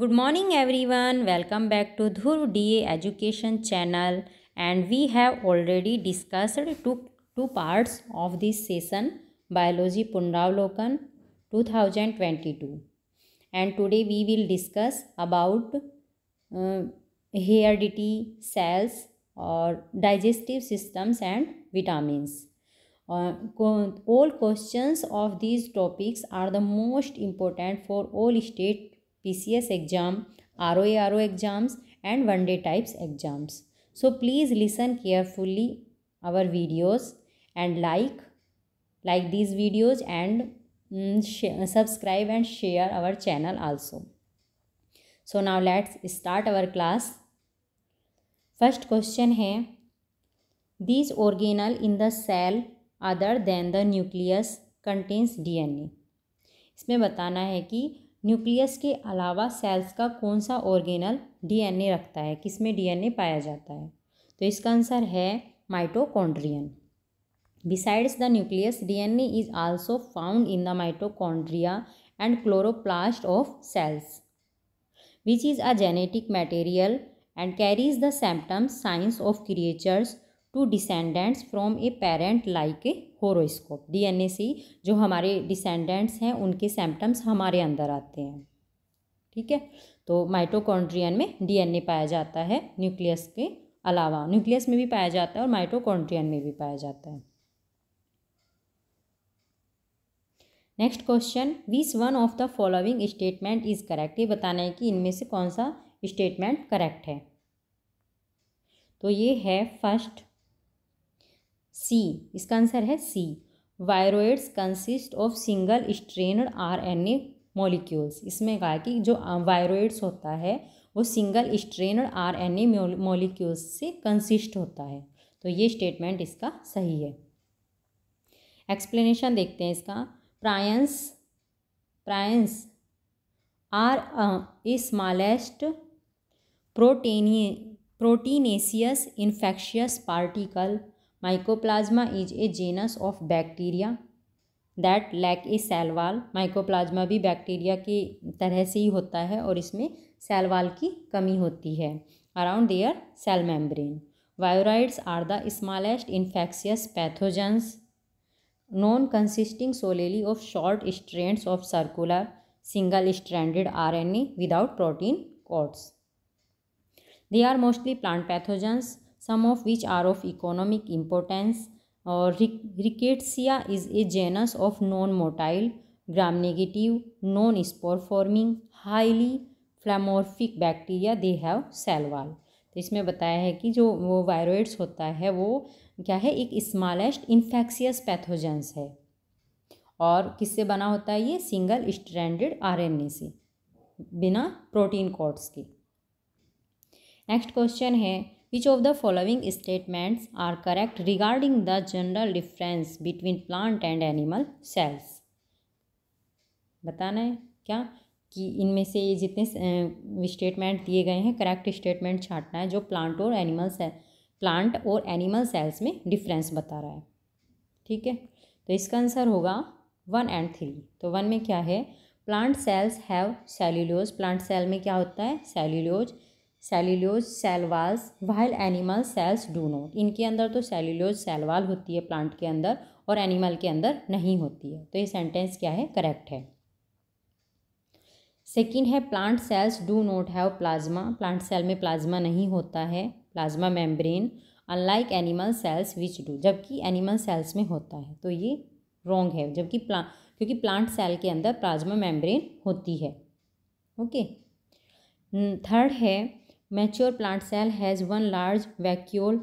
Good morning everyone. Welcome back to Dhruv DA Education channel and we have already discussed two, two parts of this session Biology Pundravlokan, 2022 and today we will discuss about uh, heredity cells or digestive systems and vitamins. Uh, all questions of these topics are the most important for all state PCS exam, ROA RO exams and one day types exams. So please listen carefully our videos and like like these videos and mm, subscribe and share our channel also. So now let's start our class. First question है These organelle in the cell other than the nucleus contains DNA. इसमें बताना है कि nucleus के अलावा sales का कौन सा ऑर्गेनल डीएनए रखता है किस में डीएनए पाया जाता है तो इसका आंसर है mitochondrion besides the nucleus DNA is also found in the mitochondria and chloroplast of cells which is a genetic material and carries the symptoms science of creatures to descendants from a parent like a horoscope D N A से जो हमारे descendants हैं उनके symptoms हमारे अंदर आते हैं ठीक है तो माइटोकॉन्ड्रियन में डीएनए पाया जाता है न्यूक्लियस के अलावा न्यूक्लियस में भी पाया जाता है और माइटोकॉन्ड्रियन में भी पाया जाता है next question which one of the following statement is correct ये बताना है कि इनमें से कौन सा स्टेटमेंट करेक्ट है तो ये है फर्स्ट सी इसका आंसर है C viroids consist of single stranded R N A molecules इसमें कहा कि जो वायरोइड्स होता है वो single stranded R N A molecules से कंसिस्ट होता है तो ये स्टेटमेंट इसका सही है एक्सप्लेनेशन देखते हैं इसका prions prions are a smallest protein proteinaceous infectious particle Mycoplasma is a genus of bacteria that lack a cell wall. भी बैक्टीरिया की तरह से ही होता है और इसमें सेलवाल की कमी होती है around their cell membrane viroids are the smallest infectious pathogens known consisting solely of short strands of circular single stranded R N A without protein codes they are mostly plant pathogens some of which are of economic importance. Uh, Rickettsia is a genus of non-motile, gram-negative, non-spore forming, highly pleomorphic bacteria they have cell wall तो इसमें बताया है कि जो वो viroids होता है वो क्या है एक स्मॉलेस्ट इन्फेक्शियस पैथोजेंस है और किससे बना होता है ये सिंगल स्ट्रैंडेड आरएनए से बिना प्रोटीन कोड्स के नेक्स्ट क्वेश्चन है Which of the following statements are correct regarding the general difference between plant and animal cells? बताना है क्या कि इनमें से ये जितने स्टेटमेंट दिए गए हैं करेक्ट स्टेटमेंट छाटना है जो प्लांट और एनिमल सेल प्लांट और एनिमल सेल्स में डिफरेंस बता रहा है ठीक है तो इसका आंसर होगा वन एंड थ्री तो वन में क्या है plant cells have cellulose plant cell में क्या होता है cellulose cellulose cell walls while animal cells do not इनके अंदर तो सेल्यूलोज सेलवाल होती है प्लांट के अंदर और एनिमल के अंदर नहीं होती है तो ये सेंटेंस क्या है करेक्ट है सेकेंड है plant cells do not have plasma plant cell में प्लाज्मा नहीं होता है plasma membrane unlike animal cells which do जबकि एनिमल सेल्स में होता है तो ये रॉन्ग है जबकि प्ला क्योंकि प्लांट सेल के अंदर प्लाज्मा मेम्ब्रेन होती है ओके थर्ड hmm, है mature plant cell has one large vacuole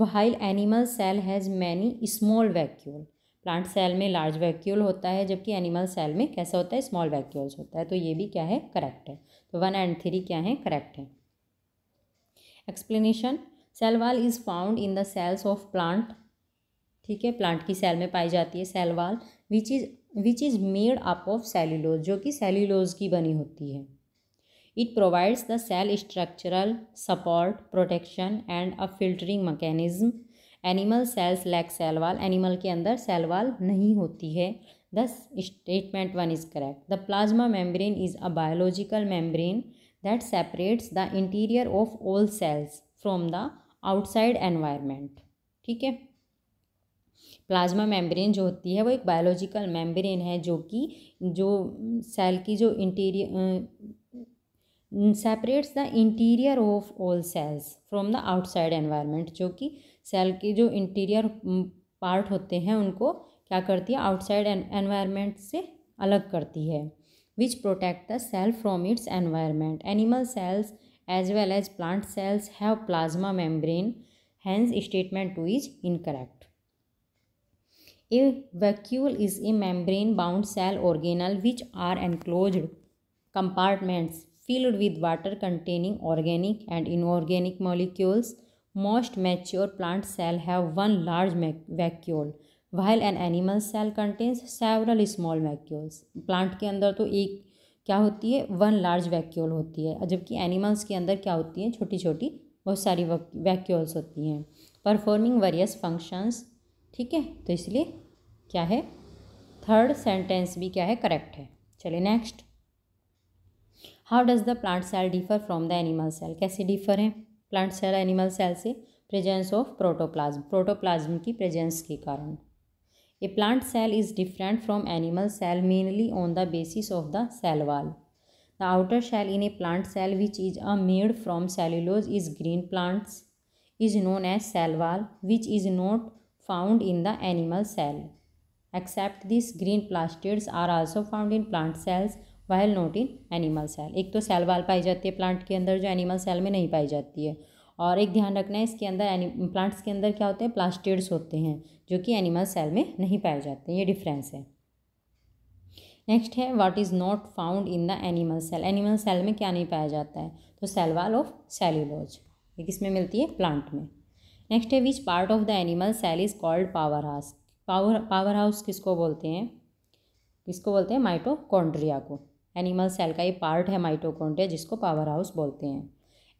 while animal cell has many small vacuole plant cell में लार्ज वैक्यूल होता है जबकि एनिमल सेल में कैसा होता है स्मॉल वैक्यूल्स होता है तो ये भी क्या है करेक्ट है तो वन एंड थ्री क्या है करेक्ट है explanation cell wall is found in the cells of plant ठीक है प्लांट की सेल में पाई जाती है cell wall which is which is made up of cellulose जो कि सेल्यूलोज की बनी होती है it provides the cell structural support, protection and a filtering mechanism animal cells lack cell wall animal के अंदर सेलवाल नहीं होती है thus statement one is correct the plasma membrane is a biological membrane that separates the interior of all cells from the outside environment ठीक है plasma membrane जो होती है वो एक बायोलॉजिकल मेम्ब्रेन है जो कि जो सेल की जो interior separates the interior of all cells from the outside environment जो कि सेल के जो इंटीरियर पार्ट mm, होते हैं उनको क्या करती है आउटसाइड एनवायरनमेंट से अलग करती है which protect the cell from its environment animal cells as well as plant cells have plasma membrane hence statement two is incorrect a vacuole is a membrane bound cell organelle which are enclose compartments filled with water containing organic and inorganic molecules. Most mature plant cell have one large vacuole while an animal cell contains several small vacuoles. Plant के अंदर तो एक क्या होती है one large vacuole होती है जबकि एनिमल्स के अंदर क्या होती है छोटी छोटी बहुत सारी वैक्यूल्स होती हैं परफॉर्मिंग वेरियस फंक्शंस ठीक है तो इसलिए क्या है थर्ड सेंटेंस भी क्या है करेक्ट है चलिए next how does the plant cell differ from the animal cell कैसे डिफर हैं प्लांट सेल एनिमल सेल से प्रेजेंस ऑफ प्रोटोप्लाज्म प्रोटोप्लाज्म की प्रेजेंस के कारण a plant cell is different from animal cell mainly on the basis of the cell wall the outer cell in a plant cell which is a made from cellulose is green plants is known as cell wall which is not found in the animal cell except this green plastids are also found in plant cells while not in animal cell एक तो cell wall पाई जाती है plant के अंदर जो animal cell में नहीं पाई जाती है और एक ध्यान रखना है इसके अंदर प्लांट्स के अंदर क्या होते हैं प्लास्टिड्स होते हैं जो कि एनिमल सेल में नहीं पाए जाते हैं ये डिफरेंस है नेक्स्ट है what is not found in the animal cell animal cell में क्या नहीं पाया जाता है तो सेलवाल ऑफ सेल्यूलोज ये किस में मिलती है प्लांट में नेक्स्ट है which part of the animal cell is called power house power power house किसको बोलते हैं किसको बोलते हैं माइटोकॉन्ड्रिया को एनिमल सेल का ये पार्ट है माइटोकॉन्ड्रिया जिसको पावर हाउस बोलते हैं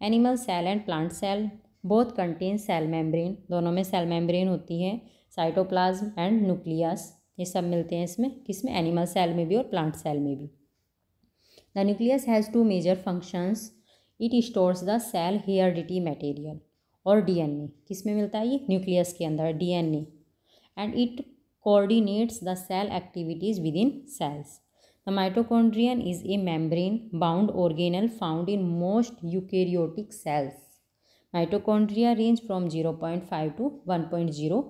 animal cell and plant cell both contain cell membrane दोनों में सेल मेम्ब्रेन होती है साइटोप्लाज्म एंड न्यूक्लियस ये सब मिलते हैं इसमें किसमें एनिमल सेल में भी और प्लांट सेल में भी the nucleus has two major functions it stores the cell hereditary material और डीएनए किसमें मिलता है ये न्यूक्लियस के अंदर DNA and it coordinates the cell activities within cells The mitochondrion is a membrane-bound organelle found in most eukaryotic cells. Mitochondria range from 0.5 to 1.0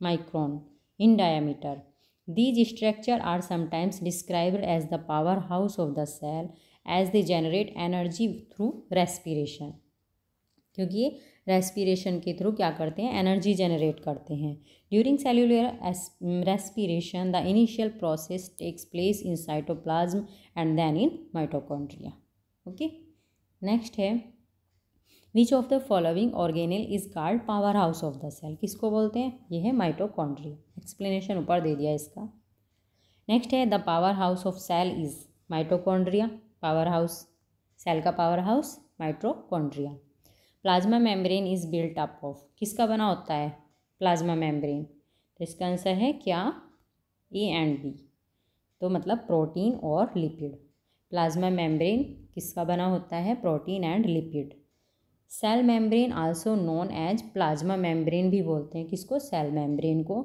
micron in diameter. These structures are sometimes described as the powerhouse of the cell as they generate energy through respiration. क्योंकि ये respiration के through क्या करते हैं energy generate करते हैं during cellular respiration the initial process takes place in cytoplasm and then in mitochondria okay next है which of the following organelle is called power house of the cell किसको बोलते हैं ये है माइटोकॉन्ड्रिया एक्सप्लेनेशन ऊपर दे दिया इसका नेक्स्ट है the power house of cell is mitochondria power house cell का power house mitochondria plasma membrane is built up of किसका बना होता है प्लाज्मा मेम्ब्रेन तो इसका आंसर है क्या ए एंड बी तो मतलब प्रोटीन और लिपिड प्लाज्मा मेम्ब्रेन किसका बना होता है protein and lipid cell membrane also known as plasma membrane भी बोलते हैं किसको सेल मेम्ब्रेन को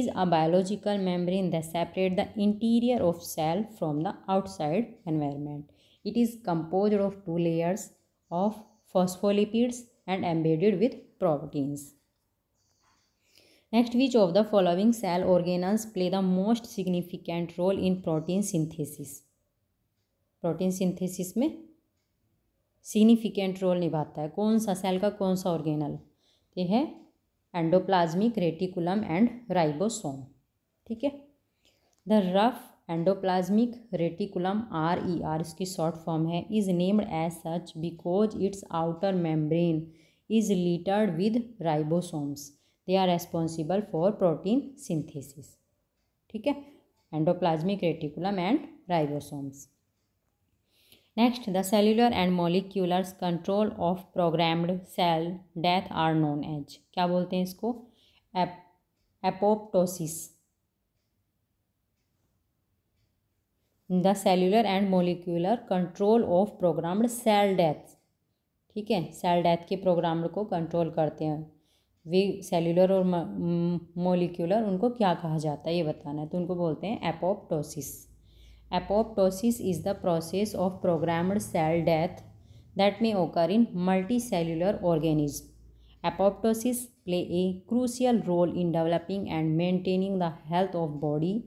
is a biological membrane the separate the interior of cell from the outside environment it is compose of two layers of phospholipids and embedded with proteins. Next, which of the following cell organelles play the most significant role in protein synthesis? protein synthesis mein significant role निभाता है कौन सा cell का कौन सा organelle ये है endoplasmic reticulum and ribosome ठीक है the rough endoplasmic reticulum R E R इसकी शॉर्ट फॉर्म है is named as such because its outer membrane is littered with ribosomes they are responsible for protein synthesis ठीक है endoplasmic reticulum and ribosomes next the cellular and moleculars control of programmed cell death are known as क्या बोलते हैं इसको apoptosis the cellular and molecular control of programmed cell death ठीक है cell death के program को कंट्रोल करते हैं वे सेल्यूलर और मोलिकुलर उनको क्या कहा जाता है ये बताना है तो उनको बोलते हैं apoptosis apoptosis is the process of programmed cell death that may occur in multi cellular organism apoptosis play a crucial role in developing and maintaining the health of body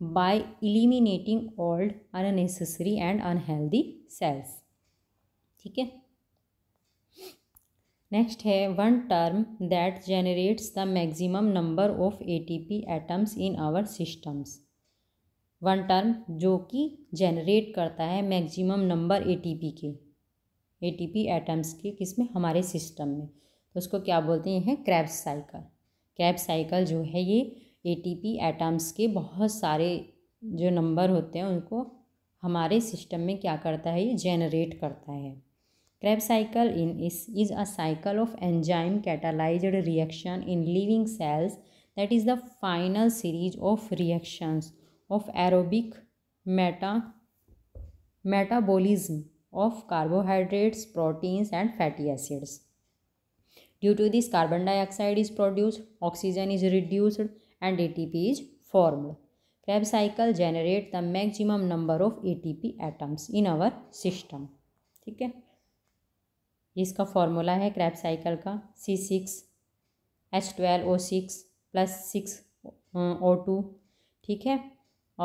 by eliminating old unnecessary and unhealthy cells ठीक है next है one term that generates the maximum number of ATP atoms in our systems one term जो कि generate करता है maximum number ATP के ATP atoms के किस में हमारे सिस्टम में तो उसको क्या बोलते हैं क्रैब साइकिल क्रैब्स साइकिल जो है ये ए एटीपी एटम्स के बहुत सारे जो नंबर होते हैं उनको हमारे सिस्टम में क्या करता है ये जेनरेट करता है Krebs cycle in is is a cycle of enzyme catalyse reaction in living cells that is the final series of reactions of aerobic meta metabolism of carbohydrates proteins and fatty acids due to this carbon dioxide is produce oxygen is reduced and A T is ATP is cycle generate the maximum number of A T P atoms in our system ठीक है इसका formula है Krebs cycle का C six H twelve O six plus six O two ठीक है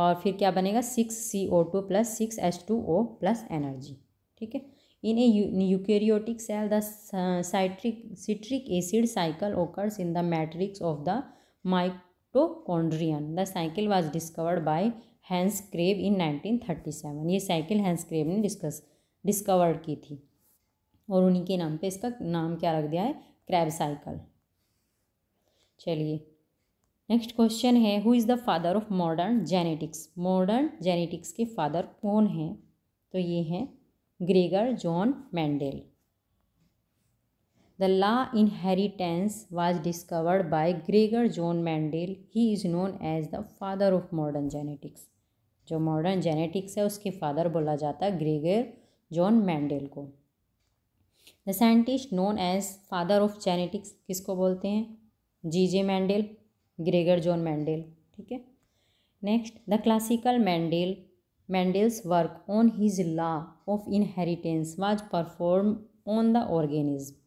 और फिर क्या बनेगा six C O two plus six H two O plus energy ठीक है in a eukaryotic cell the citric citric acid cycle occurs in the matrix of the mic mitochondrion the cycle was discovered by Hans Krebs in 1937 ये cycle Hans Krebs ने discuss discovered की थी और उन्हीं के नाम पे इसका नाम क्या रख दिया है क्रैब साइकिल चलिए नेक्स्ट क्वेश्चन है who is the father of modern genetics modern genetics के फादर कौन हैं तो ये हैं Gregor John Mendel the law inheritance was discovered by Gregor John Mendel he is known as the father of modern genetics जो modern genetics है उसके father बोला जाता है ग्रेगर जॉन मैंडेल को the scientist known as father of genetics किसको बोलते हैं जी J Mendel Gregor John Mendel ठीक है next the classical Mendel Mendel's work on his law of inheritance was perform on the organism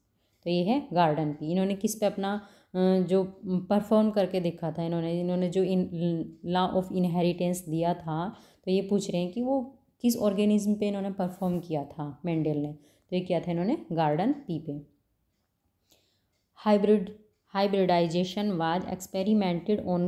तो ये है garden की इन्होंने किस पे अपना जो परफॉर्म करके देखा था इन्होंने इन्होंने जो इन लॉ ऑफ इनहेरिटेंस दिया था तो ये पूछ रहे हैं कि वो किस ऑर्गेनिज्म पे इन्होंने परफॉर्म किया था मेंडल ने तो ये किया था इन्होंने गार्डन पी पे hybrid hybridization was experimented on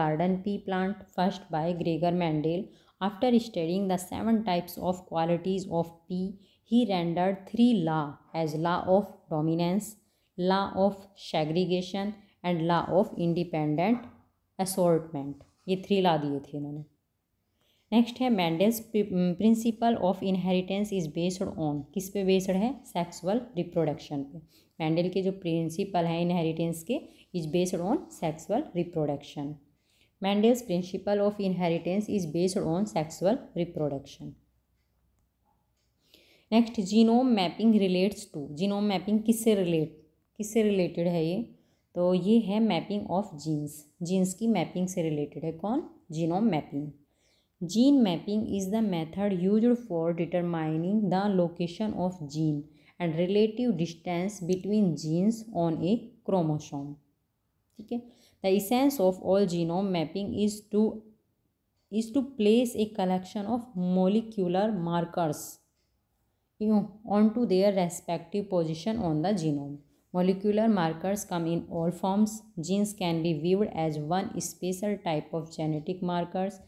garden pea plant first by Gregor Mendel after studying the seven types of qualities of pea he rendered three law as law of dominance law of segregation and law of independent assortment ये three law दिए थे इन्होंने next है Mendel's principle of inheritance is based on किस पे based है sexual reproduction पे Mendel के जो प्रिंसिपल हैं इनहेरिटेंस के is based on sexual reproduction Mendel's principle of inheritance is based on sexual reproduction next genome mapping relates to genome mapping किससे relate किससे रिलेटेड है ये तो ये है मैपिंग ऑफ जीन्स जीन्स की मैपिंग से रिलेटेड है कौन genome mapping gene mapping is the method used for determining the location of gene and relative distance between genes on a chromosome ठीक है the essence of all genome mapping is to is to place a collection of molecular markers you on to their respective position on the genome molecular markers come in all forms genes can be viewed as one special type of genetic markers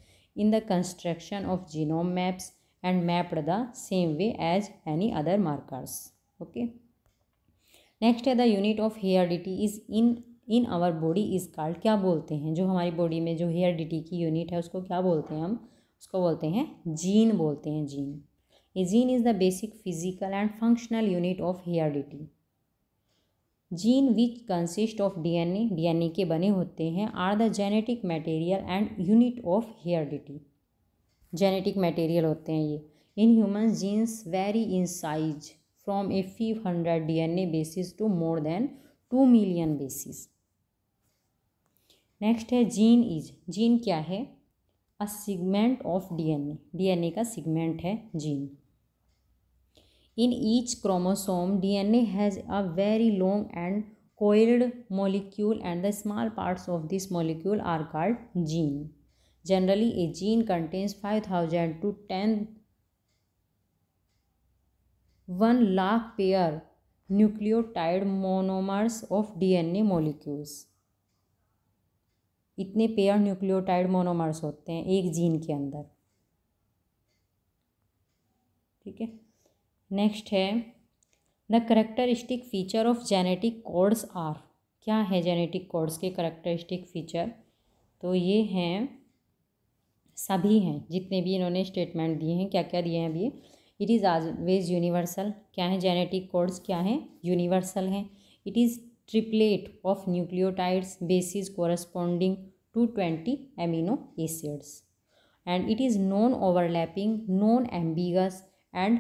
in the construction of genome maps and mapped the same way as any other markers okay next है the unit of hair heredity is in in our body is card क्या बोलते हैं जो हमारी body में जो hair हेयरडिटी की unit है उसको क्या बोलते हैं हम उसको बोलते हैं जीन बोलते हैं gene A gene is the basic physical and functional unit of heredity. Gene which consist of DNA DNA के बने होते हैं are the genetic material and unit of heredity genetic material होते हैं ये in human genes vary in size from a five hundred D N A bases to more than two million bases next है gene is gene क्या है a segment of N A का segment है gene in each chromosome D DNA has a very long and coiled molecule and the small parts of this molecule are called gene generally a gene contains five thousand to ten one lakh pair nucleotide monomers of D N A molecules इतने pair nucleotide monomers होते हैं एक gene के अंदर ठीक है next है the characteristic feature of genetic codes are क्या है जेनेटिक कोड्स के करेक्टरिस्टिक फीचर तो ये हैं सभी हैं जितने भी इन्होंने स्टेटमेंट दिए हैं क्या क्या दिए हैं अभी इट इज़ ऑलवेज यूनिवर्सल क्या है जेनेटिक कोड्स क्या हैं यूनिवर्सल हैं it is triplet of nucleotides bases corresponding to twenty amino acids and it is non overlapping non ambiguous and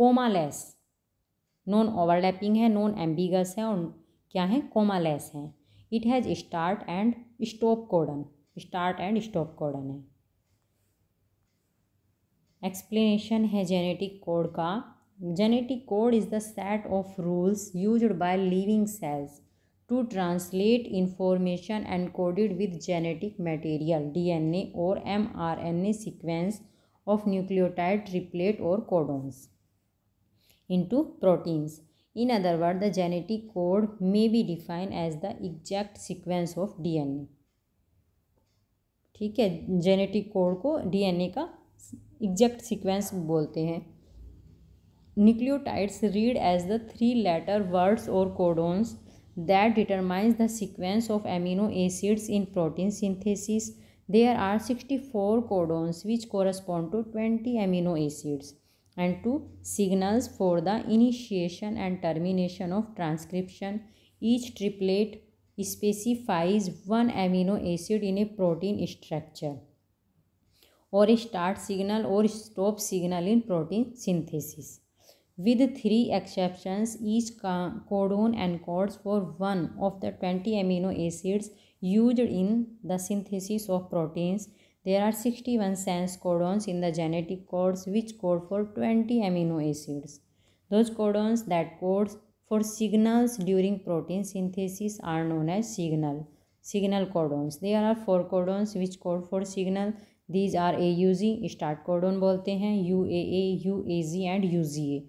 commaless non overlapping है नॉन एम्बिगस है और क्या है कोमा लेस है it has start and stop codon start and stop codon है explanation है genetic code का genetic code is the set of rules use by living cells to translate information and coded with genetic material DNA और mRNA sequence of nucleotide triplet और codons into proteins in other word the genetic code may be defined as the exact sequence of dna ठीक है genetic code को DNA का exact sequence बोलते हैं nucleotides read as the three letter words और codons that determines the sequence of amino acids in protein synthesis there are sixty four codons which correspond to twenty amino acids and two signals for the initiation and termination of transcription. Each triplet specifies one amino acid in a protein structure or a start signal or stop signal in protein synthesis. With three exceptions, each codon encodes for one of the 20 amino acids used in the synthesis of proteins There are 61 sense codons in the genetic codes which code for 20 amino acids. Those codons that code for signals during protein synthesis are known as signal signal codons. There are four codons which code for signal. These are AUG start codon बोलते हैं UAA, UAG and UGA.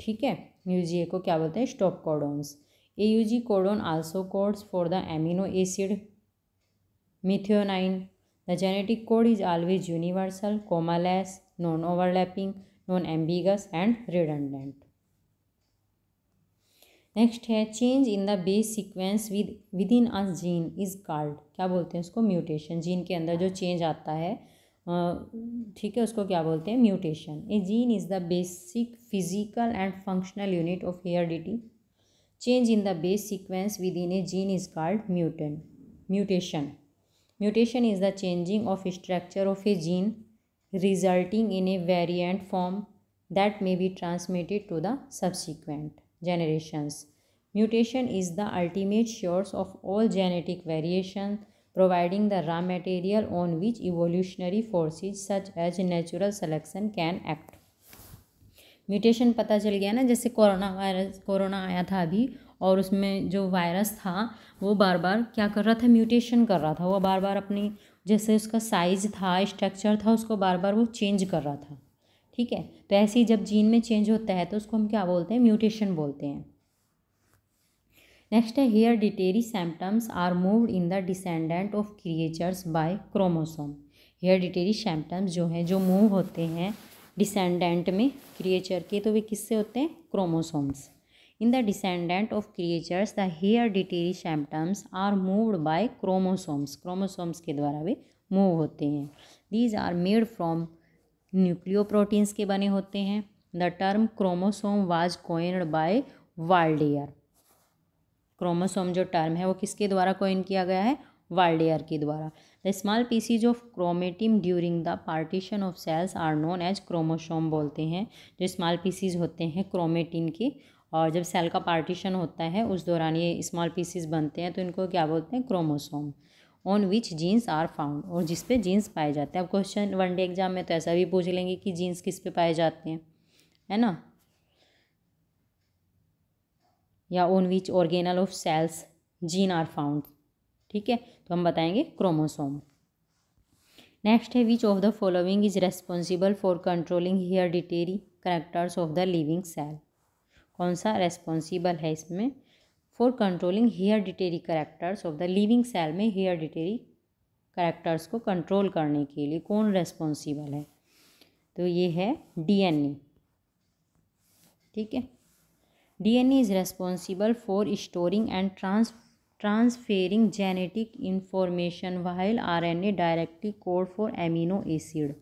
ठीक है UGA को क्या बोलते हैं stop codons. AUG codon also codes for the amino acid methionine The genetic code is always universal, comma-less, non-overlapping, non-ambiguous and redundant. Next है change in the base sequence with within a gene is called क्या बोलते हैं उसको mutation gene के अंदर जो change आता है ठीक है उसको क्या बोलते हैं mutation a gene is the basic physical and functional unit of heredity change in the base sequence within a gene is called mutant mutation mutation is the changing of structure of a gene resulting in a variant form that may be transmitted to the subsequent generations mutation is the ultimate source of all genetic variation providing the raw material on which evolutionary forces such as natural selection can act mutation पता चल गया ना जैसे corona virus corona आया था अभी और उसमें जो वायरस था वो बार बार क्या कर रहा था म्यूटेशन कर रहा था वो बार बार अपनी जैसे उसका साइज था स्ट्रक्चर था उसको बार बार वो चेंज कर रहा था ठीक है तो ऐसे ही जब जीन में चेंज होता है तो उसको हम क्या बोलते हैं म्यूटेशन बोलते हैं नेक्स्ट है hereditary symptoms are moved in the descendant of creatures by chromosome hereditary symptoms जो हैं जो मूव होते हैं डिसेंडेंट में क्रिएचर के तो वे किससे होते हैं chromosomes in the descendant of creatures the hereditary symptoms are moved by chromosomes chromosomes के द्वारा भी मूव होते हैं these are made from nucleoproteins के बने होते हैं the term chromosome was coined by Waldeyer chromosome जो टर्म है वो किसके द्वारा कोइन किया गया है वाल्डेयर के द्वारा the small pieces of chromatin during the partition of cells are known as chromosome बोलते हैं जो स्मॉल पीसीज होते हैं क्रोमेटिन के और जब सेल का पार्टीशन होता है उस दौरान ये स्मॉल पीसीस बनते हैं तो इनको क्या बोलते हैं chromosome on which genes are found और जिस पे जीन्स पाए जाते हैं अब क्वेश्चन वन डे एग्जाम में तो ऐसा भी पूछ लेंगे कि जीन्स किस पे पाए जाते हैं है ना या on which organelle of cells gene are found ठीक है तो हम बताएंगे क्रोमोसोम नेक्स्ट है which of the following is responsible for controlling hereditary characters of the living cell कौन सा रेस्पॉन्सिबल है इसमें for controlling hereditary characters of the living cell में हेयर डिटेरी करेक्टर्स को कंट्रोल करने के लिए कौन रेस्पॉन्सिबल है तो ये है डीएनए ठीक है DNA is responsible for storing and trans transferring genetic information while RNA directly code for amino acid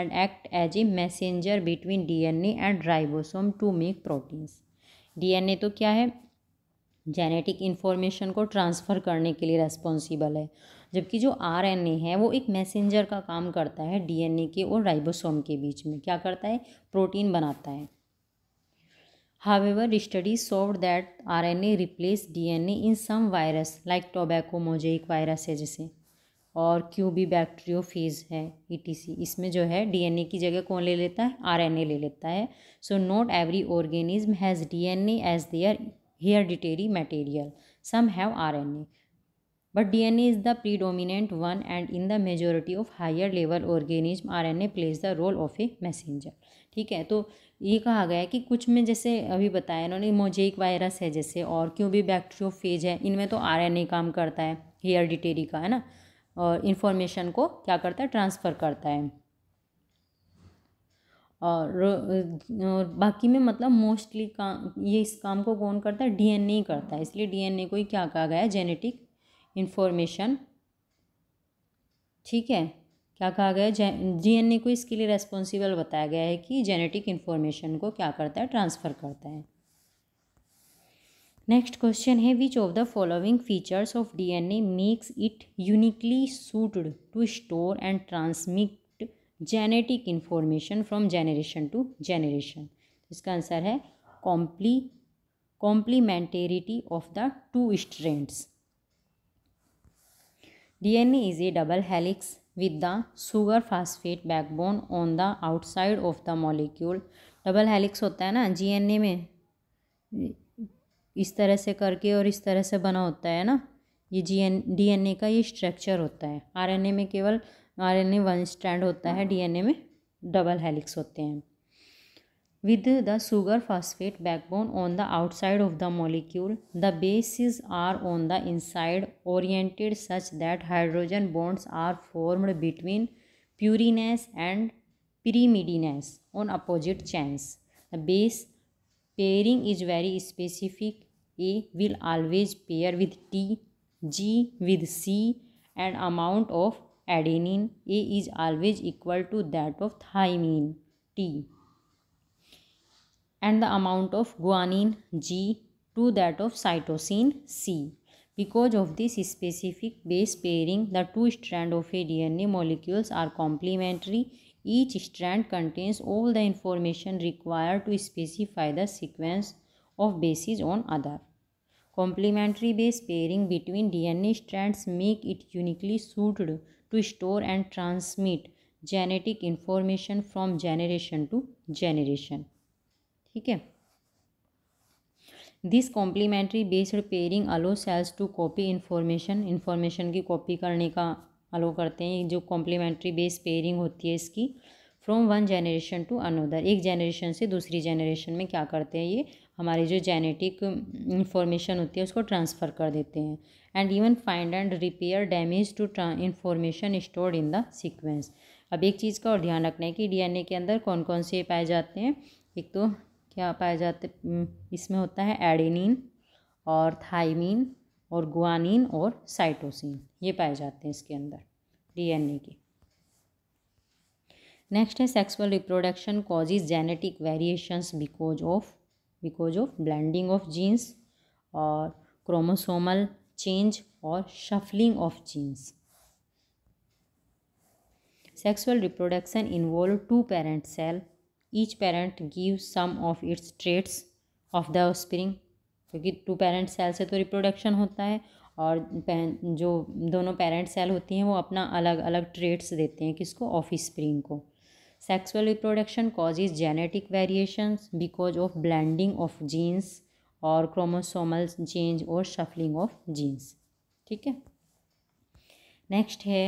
and act as a messenger between DNA and ribosome to make proteins DNA तो क्या है genetic information को transfer करने के लिए responsible है जबकि जो आरएनए है वो एक मैसेंजर का काम करता है डीएनए के और राइबोसोम के बीच में क्या करता है प्रोटीन बनाता है However, studies showed that RNA replaced DNA in some virus like tobacco mosaic virus है जैसे और क्यू बी फेज़ है ईटीसी e इसमें जो है डीएनए की जगह कौन ले लेता है आरएनए ले लेता है so not every organism has DNA as their hereditary material some have RNA but dna is the predominant one and in the majority of higher level organism rna plays the role of a messenger ठीक है तो ये कहा गया है कि कुछ में जैसे अभी बताया इन्होंने मोजेक वायरस है जैसे और क्यों भी बैक्टीरियोफेज है इनमें तो आरएनए काम करता है हेयर डिटेरी का है ना और इन्फॉर्मेशन को क्या करता है ट्रांसफ़र करता है और, और बाकी में मतलब मोस्टली काम ये इस काम को कौन करता है डीएनए ही करता है इसलिए डीएनए को ही क्या कहा गया है जेनेटिक इन्फॉर्मेशन ठीक है क्या कहा गया है ए को इसके लिए रेस्पॉन्सिबल बताया गया है कि जेनेटिक इन्फॉर्मेशन को क्या करता है ट्रांसफ़र करता है नेक्स्ट क्वेश्चन है which of the following features of DNA makes it uniquely suited to store and transmit genetic information from generation to generation इसका आंसर है comple complementarity of the two strands DNA is a double helix with the sugar phosphate backbone on the outside of the molecule double helix होता है ना GNA में इस तरह से करके और इस तरह से बना होता है ना ये G N D N A का ये स्ट्रक्चर होता है आर एन ए में केवल R N A one stand होता है डी एन ए में डबल हेलिक्स होते हैं with the sugar phosphate backbone on the outside of the molecule the bases are on the inside oriented such that hydrogen bonds are formed between purines and pyrimidines on opposite chains the base pairing is very specific a will always pair with t g with c and amount of adenine a is always equal to that of thymine t and the amount of guanine g to that of cytosine c because of this specific base pairing the two strands of a dna molecules are complementary Each strand contains all the information required to specify the sequence of bases on other. Complementary base pairing between DNA strands make it uniquely suited to store and transmit genetic information from generation to generation. ठीक है this complementary based pairing allow cells to copy information information की copy करने का अलो करते हैं जो complementary base pairing होती है इसकी from one generation to another एक जनरेशन से दूसरी जनरेशन में क्या करते हैं ये हमारी जो जेनेटिक इंफॉर्मेशन होती है उसको ट्रांसफ़र कर देते हैं and even find and repair damage to information stored in the sequence अब एक चीज़ का और ध्यान रखना है कि डीएनए के अंदर कौन कौन से पाए जाते हैं एक तो क्या पाए जाते हम्म, इसमें होता है एडिनिन और थाइमिन और गुआनिन और साइटोसिन ये पाए जाते हैं इसके अंदर डीएनए के नेक्स्ट है sexual reproduction causes genetic variations because of because of blending of genes और क्रोमोसोमल चेंज और shuffling of genes sexual reproduction involve two parent cell each parent give some of its traits of the spring क्योंकि two parent cell से तो reproduction होता है और जो दोनों पेरेंट सेल होती हैं वो अपना अलग अलग ट्रेट्स देते हैं किसको ऑफ स्प्रिंग को sexual reproduction causes genetic variations because of blending of genes और क्रोमोसोमल चेंज और शफलिंग ऑफ जीन्स ठीक है नेक्स्ट है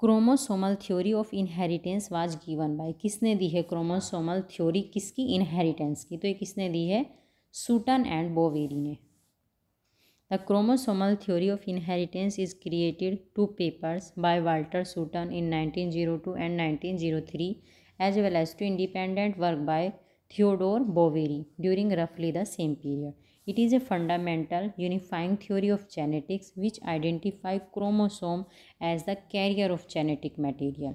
chromosomal theory of inheritance was given by किसने दी है क्रोमोसोमल थ्योरी किसकी इनहेरिटेंस की तो ये किसने दी है सूटन एंड बोवेरी ने the chromosomal theory of inheritance is created to papers by Walter Sutton in nineteen zero two and nineteen zero three as well as to independent work by Theodor Boveri during रफली the same period it is a fundamental unifying theory of genetics which identify chromosome as the carrier of genetic material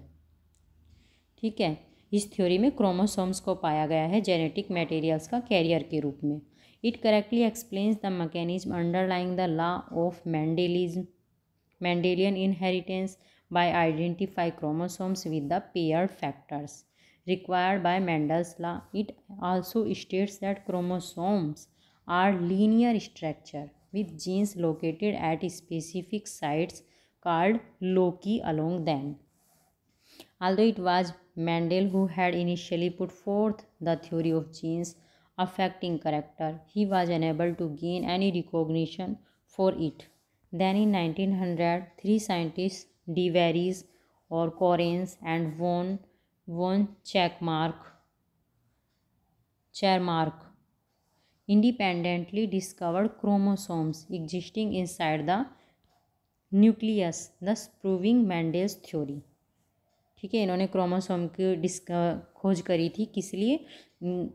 ठीक है इस theory में chromosomes को पाया गया है genetic materials का कैरियर के रूप में It correctly explains the mechanism underlying the law of Mendelism, Mendelian inheritance by identifying chromosomes with the paired factors required by Mendel's law. It also states that chromosomes are linear structure with genes located at specific sites called loci along them. Although it was Mendel who had initially put forth the theory of genes, affecting character, he was unable to gain any recognition for it. Then in 1900, three scientists, De Vries or Correns and von, von Checkmark, Chermark, independently discovered chromosomes existing inside the nucleus thus proving Mendel's theory ठीक है इन्होंने chromosome की disc खोज करी थी किस लिए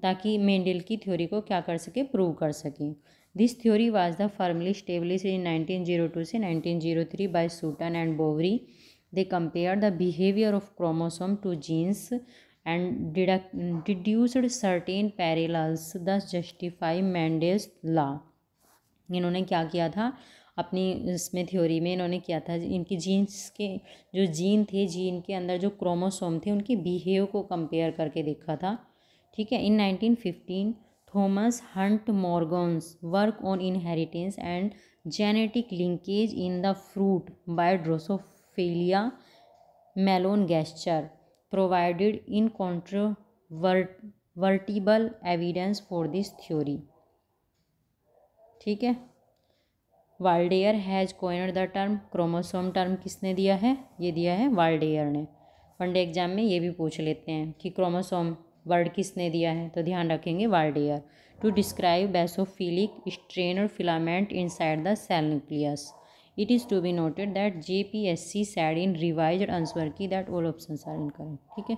ताकि मेंडल की थ्योरी को क्या कर सके प्रूव कर सकें this theory was the formally establish in nineteen zero two से nineteen zero three by Sutton and Boveri they compare the behaviour of chromosome to genes and deduced certain certain thus justify Mendel's law इन्होंने क्या किया था अपनी इसमें theory में इन्होंने किया था इनकी जीन्स के जो जीन थे जीन के अंदर जो क्रोमोसोम थे उनके बिहेव को कंपेयर करके देखा था ठीक है in 1915 Thomas Hunt Morgan's work on inheritance and genetic linkage in the fruit fly Drosophila melanogaster provided incontrovertible evidence for this theory ठीक है Waldeyer has coined the term chromosome term किसने दिया है ये दिया है Waldeyer ने one day exam में ये भी पूछ लेते हैं कि क्रोमोसोम वर्ड किसने दिया है तो ध्यान रखेंगे Waldeyer to describe basophilic strain और filament side the cell nucleus it is to noted that J P S C said in revise answer key that all option are इन करें ठीक है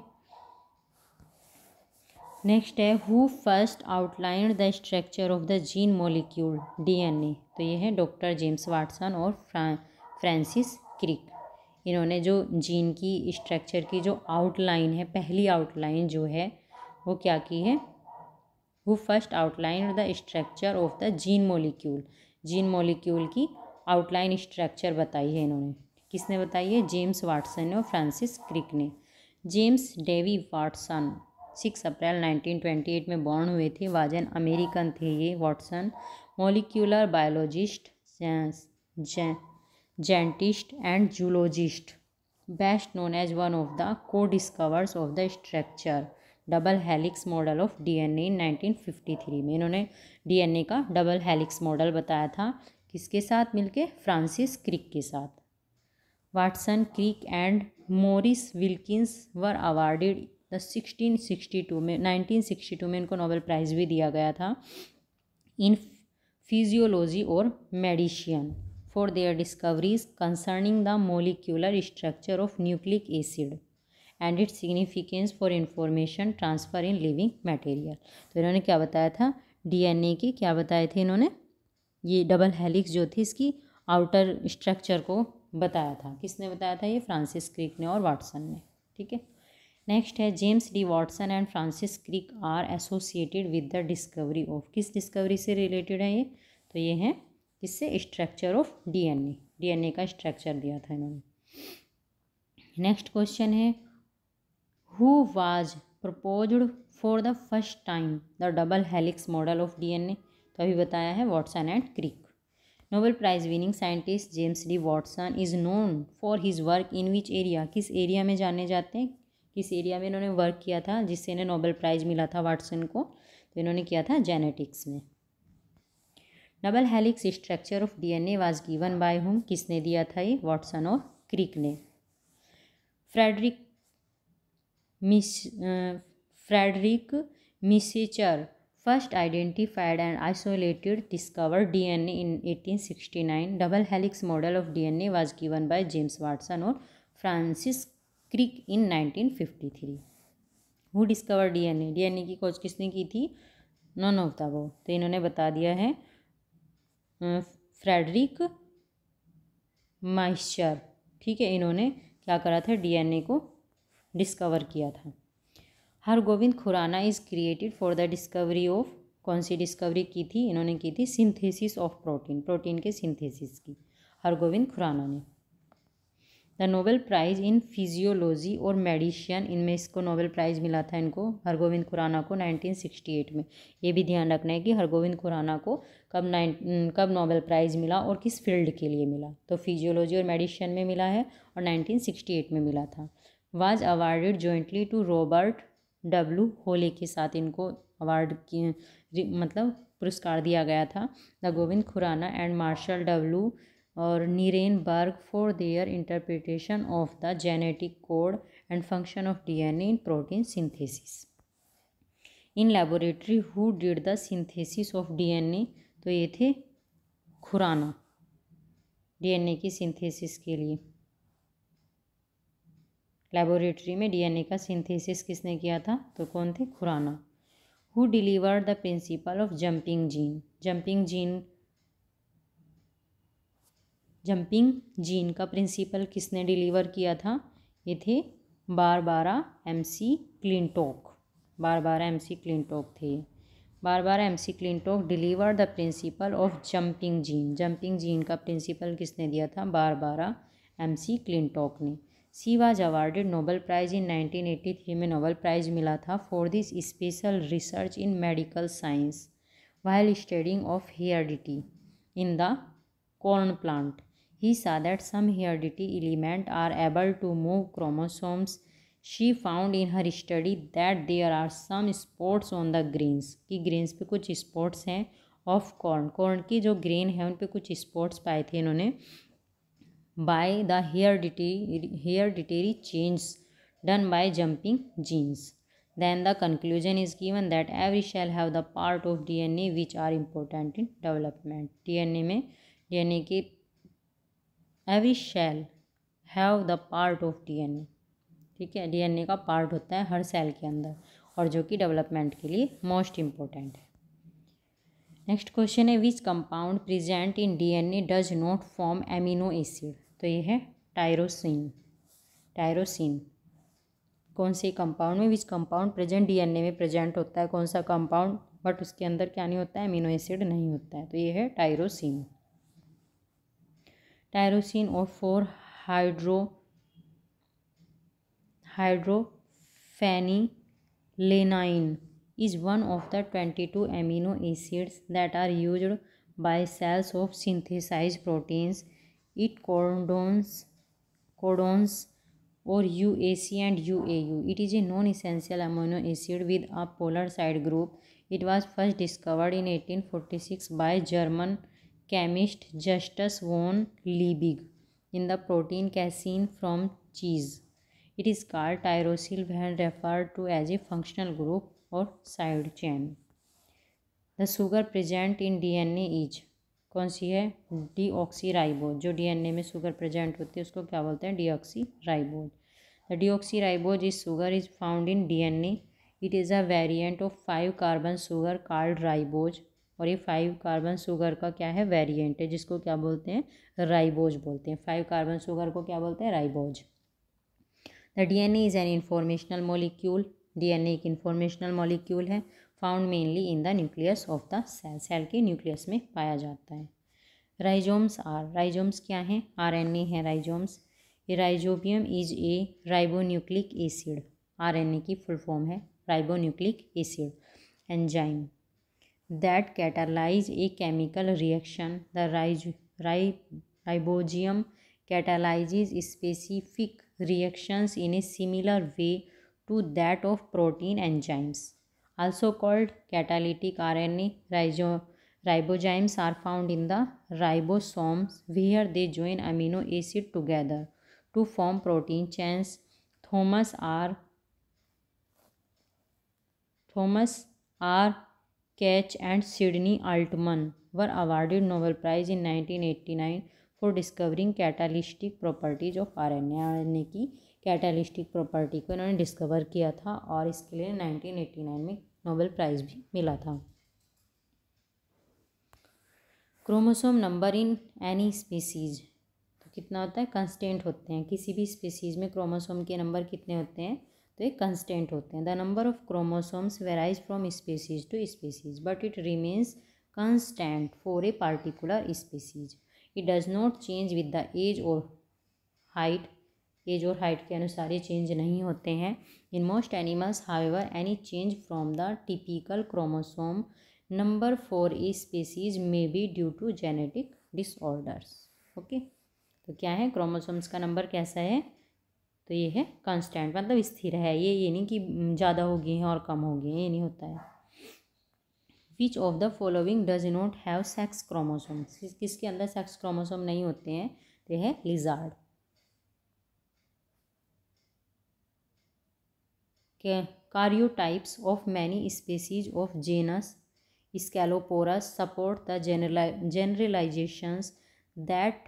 नेक्स्ट है who first outline the structure of the gene molecule D N A तो ये है doctor James Watson और Francis Crick इन्होंने जो जीन की स्ट्रक्चर की जो आउटलाइन है पहली आउटलाइन जो है वो क्या की है वो first outline the structure of the gene molecule gene molecule की आउटलाइन स्ट्रक्चर बताई है इन्होंने किसने बताई है जेम्स वाटसन ने और फ्रांसिस क्रिक ने James Dewey Watson six April nineteen twenty eight में बॉर्न हुए थे वाजन अमेरिकन थे ये Watson molecular biologist geneticist and zoologist best known as one of the co discoverers of the structure double helix model of DNA in 1953 में इन्होंने DNA का double helix model बताया था किसके साथ मिलके फ्रांसिस क्रिक के साथ Watson Crick and Maurice Wilkins were awarded the 1662 में 1962 में इनको नोबेल प्राइज़ भी दिया गया था इन फिजियोलॉजी और medicine for their discoveries concerning the molecular structure of nucleic acid and its significance for information transfer in living material तो इन्होंने क्या बताया था डीएनए के क्या बताए थे इन्होंने ये डबल हेलिक्स जो थी इसकी आउटर स्ट्रक्चर को बताया था किसने बताया था ये फ्रांसिस क्रिक ने और वाटसन ने ठीक है नेक्स्ट है James D Watson and Francis Crick are associated with the discovery of किस डिस्कवरी से रिलेटेड है ये तो ये है किससे स्ट्रक्चर ऑफ डीएनए डीएनए का स्ट्रक्चर दिया था इन्होंने नेक्स्ट क्वेश्चन है who was proposed for the first time the double helix model of DNA तो अभी बताया है Watson and Crick Nobel prize winning scientist James D Watson is known for his work in which area किस area में जाने जाते हैं किस एरिया में इन्होंने वर्क किया था जिससे इन्हें नोबेल प्राइज़ मिला था वाटसन को तो इन्होंने किया था जेनेटिक्स में double helix structure of DNA was given by whom किसने दिया था ये वॉटसन और क्रिक ने Friedrich Mies Friedrich Miescher first identified and isolated discover D N A in eighteen sixty nine double helix model of D N A was given by James Watson और Francis Crick in nineteen fifty three who discover D N A D N A की खोज किसने की थी none of the वो तो इन्होंने बता दिया है फ्रेडरिक माइस्चर ठीक है इन्होंने क्या करा था डी एन ए को डिस्कवर किया था Har Gobind Khorana is created for the discovery of कौन सी डिस्कवरी की थी इन्होंने की थी सिंथेसिस ऑफ प्रोटीन प्रोटीन के सिंथेसिस की हरगोविंद खुराना ने the Nobel prize in physiology और मेडिशियन इनमें इसको नोबेल प्राइज़ मिला था इनको हरगोविंद खुराना को 1968 में ये भी ध्यान रखना है कि हरगोविंद खुराना को कब नाइन कब नोबेल प्राइज़ मिला और किस फील्ड के लिए मिला तो फिजियोलॉजी और मेडिशियन में मिला है और 1968 में मिला था was awarded jointly to Robert W Holley के साथ इनको अवार्ड मतलब पुरस्कार दिया गया था द Gobind Khorana and Marshall W और Nirenberg for their interpretation of the genetic code and function of DNA in protein synthesis in laboratory who did the synthesis of DNA तो ये थे खुराना डीएनए की सिंथेसिस के लिए लेबोरेटरी में डीएनए का synthesis किसने किया था तो कौन थे Khorana who deliver the principle of jumping gene jumping gene jumping gene का प्रिंसिपल किसने डिलीवर किया था ये थे बार बारा एम सी क्लिनटोक बार बारा एम सी क्लिनटोक थे Barbara McClintock deliver the principle of jumping gene jumping gene का principle किसने दिया था Barbara McClintock ने she was awarded Nobel prize in 1983 में Nobel prize मिला था for this special research in medical science while studying of heredity in the corn plant he saw that some heredity element are able to move chromosomes she found in her study that there are some spots on the greens कि greens पर कुछ spots हैं of corn corn की जो grain है उन पर कुछ स्पॉट्स पाए थे इन्होंने by the hereditary change done by jumping genes. Then the conclusion is given that every cell have the part of DNA which are important in development. DNA में DNA के every cell have the part of DNA. ठीक है DNA का part होता है हर cell के अंदर और जो कि डेवलपमेंट के लिए मोस्ट इम्पोर्टेंट है नेक्स्ट क्वेश्चन है which compound present in DNA does not form amino acid तो ये है टायरोसिन टायरोसिन कौन से कंपाउंड में विच कंपाउंड प्रेजेंट डीएनए में प्रेजेंट होता है कौन सा कंपाउंड बट उसके अंदर क्या नहीं होता है अमीनो एसिड नहीं होता है तो ये है टायरोसिन टायरोसिन और four hydro alanine is one of the twenty two amino acids that are use by cells of synthesize proteins it codons codons और U A C and U A U it is a non essential amino acid with a polar side group it was first discovered in eighteen forty six by German chemist Justus von Liebig in the protein casein from cheese it is call tyrosyl when refer to as a functional group और side chain the sugar present in D N A is कौन सी है oxy ribose जो डीएनए में sugar present होती है उसको क्या बोलते हैं oxy ribose deoxyribose is sugar is found in DNA it is a variant of five carbon sugar called ribose और ये फाइव कार्बन शुगर का क्या है वेरिएंट है जिसको क्या बोलते हैं राइबोज बोलते हैं फाइव कार्बन शुगर को क्या बोलते हैं ribose the A is an informational N A एक इन्फॉर्मेशनल मोलिक्यूल है found mainly in the nucleus of the cell cell के न्यूक्लियस में पाया जाता है राइजोम्स आर राइजोम्स क्या हैं आर एन ए है rhizomes rhizobium is a ribonucleic acid R N A की फुल फॉर्म है ribonucleic acid enzyme that catalyze a chemical reaction the राइज राइ ribozyme catalyzes specific reactions in a similar way to that of protein enzymes also called catalytic RNA rhizome ribozymes are found in the ribosomes where they join amino acid together to form protein chains thomas r thomas r catch and sydney altman were awarded nobel prize in 1989 for discovering catalytic properties of rna rna ki catalytic property को इन्होंने discover किया था और इसके लिए 1989 में Nobel prize भी मिला था chromosome number in any species तो कितना होता है कंस्टेंट होते हैं किसी भी स्पीसीज़ में क्रोमोसोम के नंबर कितने होते हैं तो ये कंस्टेंट होते हैं the number of chromosomes varies from species to species but it remains constant for a particular species it does not change with the age और हाइट एज और हाइट के अनुसार ये चेंज नहीं होते हैं in most animals however any change from the typical chromosome number for a species may be due to genetic disorders okay तो क्या है क्रोमोसोम्स का नंबर कैसा है तो ये है कांस्टेंट मतलब स्थिर है ये ये नहीं कि ज़्यादा हो गए हैं और कम हो गए हैं ये नहीं होता है which of the following does not have sex chromosomes किसके अंदर सेक्स क्रोमोसोम नहीं होते हैं तो है lizard karyotypes of many species of genus Sceloporus support the जेनरला generalizations that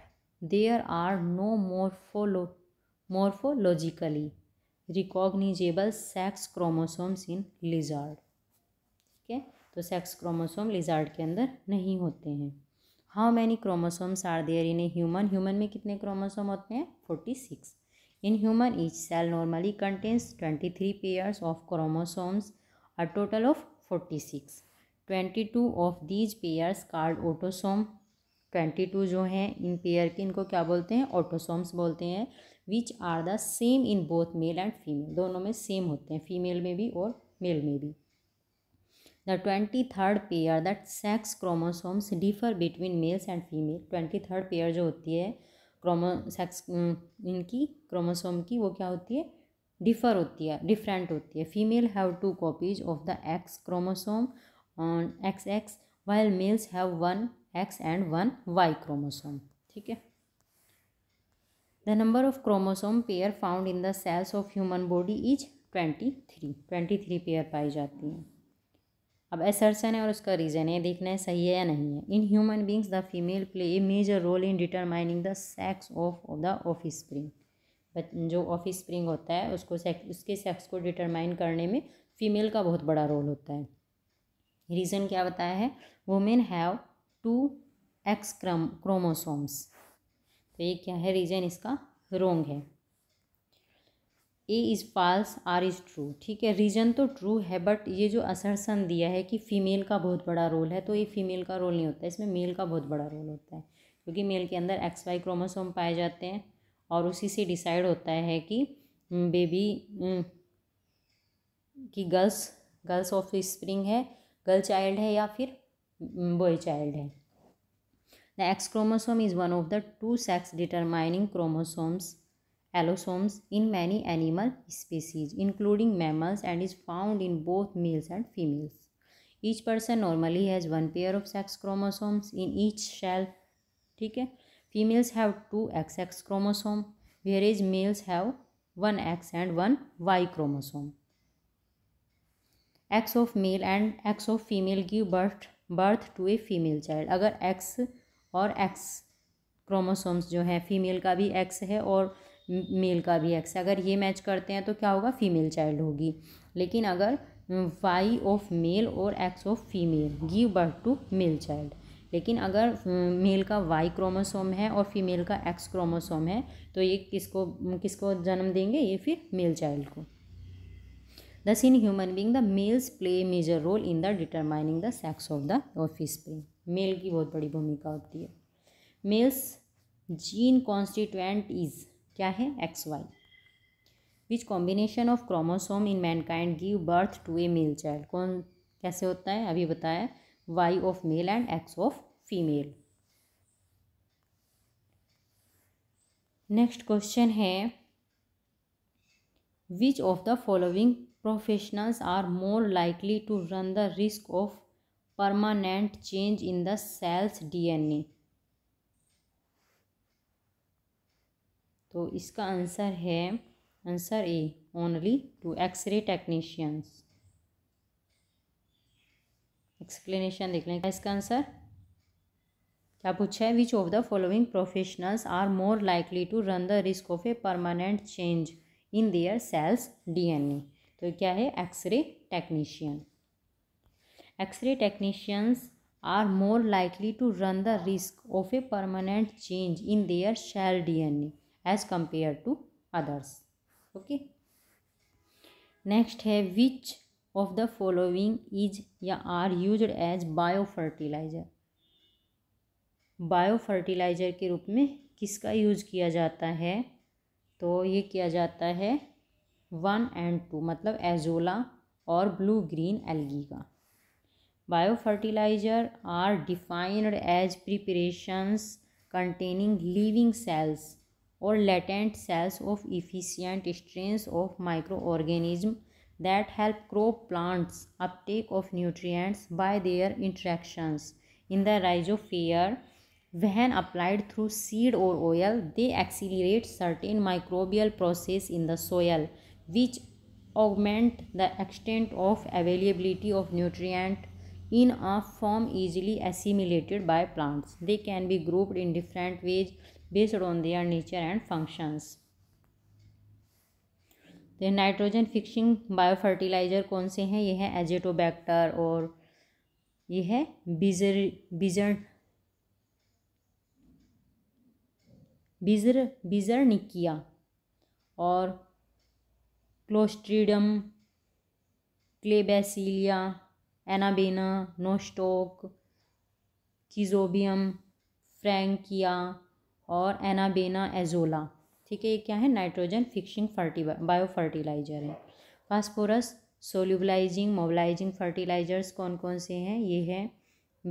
there are no मोरफोलो morphologically recognizable sex chromosomes in lizard ठीक है तो सेक्स क्रोमोसोम लिजार्ड के अंदर नहीं होते हैं how many chromosomes are there in a human human में कितने क्रोमोसोम होते हैं forty six In human, each cell normally contains 23 pairs of chromosomes, a total of 46. 22 of these pairs called autosome 22 जो हैं इन पेयर के इनको क्या बोलते हैं ऑटोसोम्स बोलते हैं which are the same in both male and female दोनों में सेम होते हैं फीमेल में भी और मेल में भी the twenty third pair that sex chromosomes differ between males and female twenty third pair जो होती है क्रोमोसेक्स इनकी क्रोमोसोम की वो क्या होती है डिफर होती है डिफरेंट होती है female have two copies of the X chromosome X X while males have one X and one Y chromosome ठीक है the number of chromosome pair found in the cells of human body is twenty three twenty three pair पाई जाती हैं अब assertion है और उसका reason है देखना है सही है या नहीं है in human beings the female play a major role in determining the sex of the offspring जो ऑफ स्प्रिंग होता है उसको सेक्स उसके सेक्स को डिटरमाइन करने में फीमेल का बहुत बड़ा रोल होता है रीज़न क्या बताया है women have two X chromosomes तो ये क्या है रीज़न इसका रोंग है A is false R is true ठीक है रीजन तो ट्रू है बट ये जो असरसन दिया है कि फ़ीमेल का बहुत बड़ा रोल है तो ये फ़ीमेल का रोल नहीं होता इसमें मेल का बहुत बड़ा रोल होता है क्योंकि मेल के अंदर एक्स वाई क्रोमोसोम पाए जाते हैं और उसी से डिसाइड होता है कि बेबी हम्म, हम्म, कि गर्ल्स गर्ल्स ऑफ स्प्रिंग है गर्ल चाइल्ड है या फिर बॉय हम्म, चाइल्ड है the X chromosome is one of the two sex determining chromosomes allosomes in many animal species including mammals and is found in both males and females each person normally has one pair of sex chromosomes in each cell ठीक है females have two X X chromosome whereas males have one X and one Y chromosome X of male and X of female give birth birth to a female child अगर X और X chromosomes जो हैं female का भी x है और mail का भी एक्स है अगर ये मैच करते हैं तो क्या होगा फीमेल चाइल्ड होगी लेकिन अगर वाई हम्म, ऑफ मेल और X of female give birth to male child लेकिन अगर हम्म, मेल का वाई क्रोमोसोम है और फीमेल का एक्स क्रोमोसोम है तो ये किसको हम्म, किसको जन्म देंगे ये फिर मेल चाइल्ड को thus in human being the males play major role in the determining the sex of the offspring male की बहुत बड़ी भूमिका होती है मेल्स जीन कॉन्स्टिट्यूएंट इज़ क्या है X Y which combination of chromosome in mankind give birth to a male child कौन कैसे होता है अभी बताया Y of male and X of female next question है which of the following professionals are more likely to run the risk of permanent change in the cells D N A तो इसका answer है answer A only to X ray technicians explanation देख लें इसका answer क्या पूछा है which of the following professionals are more likely to run the risk of a permanent change in their cells DNA तो क्या है X ray technician X ray technicians are more likely to run the risk of a permanent change in their cell DNA as compared to others okay next है which of the following is या are used as bio fertiliser bio fertiliser के रूप में किसका use किया जाता है तो ये किया जाता है वन एंड टू मतलब एजोला और ब्लू ग्रीन एल्गी का biofertiliser are defined as preparations containing living cells or latent cells of efficient strains of microorganisms that help crop plants uptake of nutrients by their interactions in the rhizosphere. when applied through seed or oil they accelerate certain microbial process in the soil which augment the extent of availability of nutrient in a form easily assimilated by plants they can be grouped in different ways based on their nature and functions. तो nitrogen fixing biofertiliser कौन से हैं ये है Azotobacter और ये है बीजर बीजर बीजर Beijerinckia और Clostridium Klebsiella Anabaena Nostoc Rhizobium Frankia और एनाबेना एजोला ठीक है ये क्या है नाइट्रोजन फिक्सिंग फर्टी बायो फर्टिलाइजर है फास्फोरस सोल्यूबलाइजिंग मोबलाइजिंग फर्टिलाइजर्स कौन कौन से हैं ये है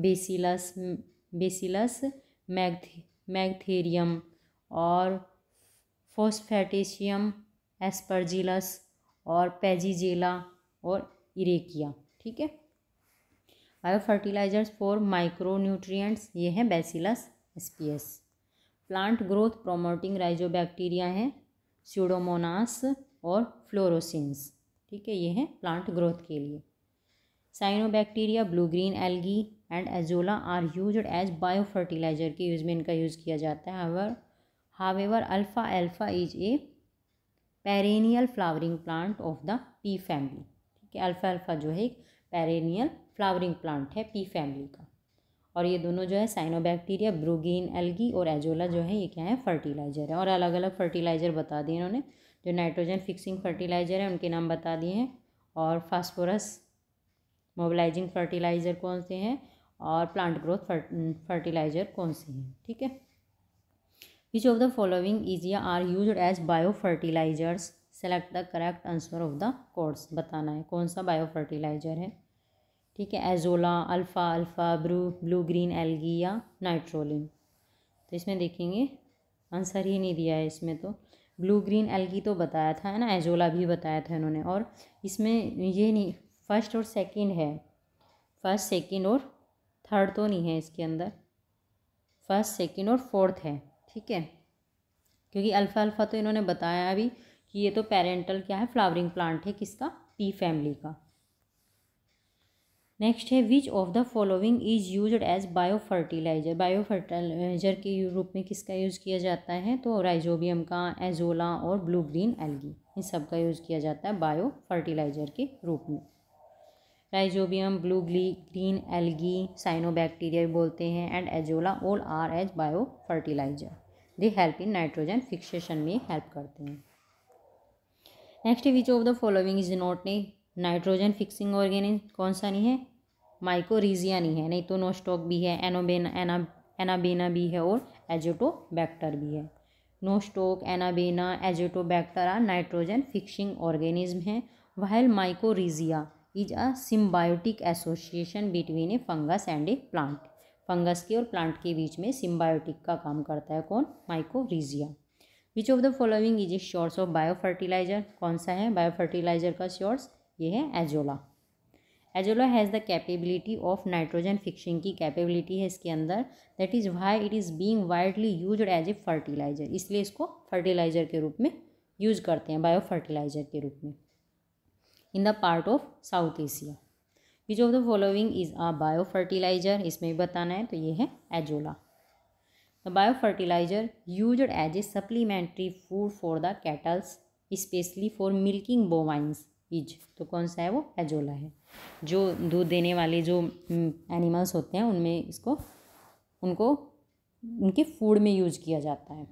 बेसिलस बेसिलस मैगथे मैगथेरियम और फोस्फेटेशियम एस्परजिलस और पेजीजेला और इरेकिया ठीक है बायो फर्टिलाइजर्स फॉर माइक्रो ये हैं Bacillus SPS plant growth promoting rhizobacteria हैं स्यूडोमोनास और फ्लोरोसिन्स ठीक है ये हैं प्लांट ग्रोथ के लिए cyanobacteria blue green algae and Azolla are used as bio fertiliser के यूज़ में इनका यूज़ किया जाता है हावर हावेवर अल्फ़ा एल्फ़ा is a perennial flowering plant of the pea family ठीक है अल्फ़ा अल्फ़ा जो है एक पेरेनियल फ्लावरिंग प्लांट है पी फैमिली का और ये दोनों जो है साइनोबैक्टीरिया ब्रूगीन एल्गी और एजोला जो है ये क्या है फर्टिलाइज़र है और अलग अलग फर्टिलाइज़र बता दिए इन्होंने जो नाइट्रोजन फिक्सिंग फर्टिलाइज़र है उनके नाम बता दिए हैं और फास्फोरस मोबिलाइजिंग फर्टिलाइज़र कौन से हैं और प्लांट ग्रोथ फर्टिलाइज़र कौन से हैं ठीक है which of the following is are used as bio fertilisers select the correct answer of the course बताना है कौन सा बायो फर्टिलाइज़र है ठीक है एजोला अल्फ़ा अल्फ़ा ब्रू ब्लू ग्रीन एलगी या नाइट्रोलिन तो इसमें देखेंगे आंसर ही नहीं दिया है इसमें तो ब्लू ग्रीन एलगी तो बताया था है ना एजोला भी बताया था इन्होंने और इसमें ये नहीं फर्स्ट और सेकंड है फर्स्ट सेकंड और थर्ड तो नहीं है इसके अंदर फर्स्ट सेकंड और फोर्थ है ठीक है क्योंकि अल्फ़ा अल्फ़ा तो इन्होंने बताया अभी कि ये तो पेरेंटल क्या है फ्लावरिंग प्लांट है किसका पी फैमिली का नेक्स्ट है which of the following is used as bio fertiliser bio fertiliser के रूप में किसका यूज़ किया जाता है तो राइजोबियम का एजोला और ब्लू ग्रीन एल्गी इन सब का यूज़ किया जाता है बायो फर्टिलाइज़र के रूप में राइजोबियम ब्लू ग्ली ग्रीन एल्गी साइनोबैक्टीरिया भी बोलते हैं and Azolla all are as bio fertiliser they help in nitrogen fixation में हेल्प करते हैं next which of the following is not ने नाइट्रोजन फिक्सिंग ऑर्गेनिज कौन सा नहीं है नहीं है नहीं तो नोस्टॉक भी है एनोबेना एना एनाबेना भी है और एजोटोबैक्टर भी है Nostoc Anabaena Azotobacter are nitrogen fixing organism है while mycorrhiza is a symbiotic association between a fungus and a plant fungus के और प्लांट के बीच में सिम्बायोटिक का काम करता है कौन mycorrhiza which of the following is a source of biofertiliser कौन सा है बायोफर्टिलाइजर का शोर्स ये है Azolla Azolla has the capability of nitrogen fixing की कैपेबिलिटी है इसके अंदर that is why it is being widely used as a fertiliser इसलिए इसको फर्टिलाइजर के रूप में यूज करते हैं बायो फर्टिलाइजर के रूप में in the part of South Asia which of the following is a bio fertiliser इसमें भी बताना है तो ये है Azolla the bio fertiliser used as a supplementary food for the cattles specially for milking bovines is तो कौन सा है वो एजोला है जो दूध देने वाले जो एनिमल्स हम्म, होते हैं उनमें इसको उनको उनके फूड में यूज किया जाता है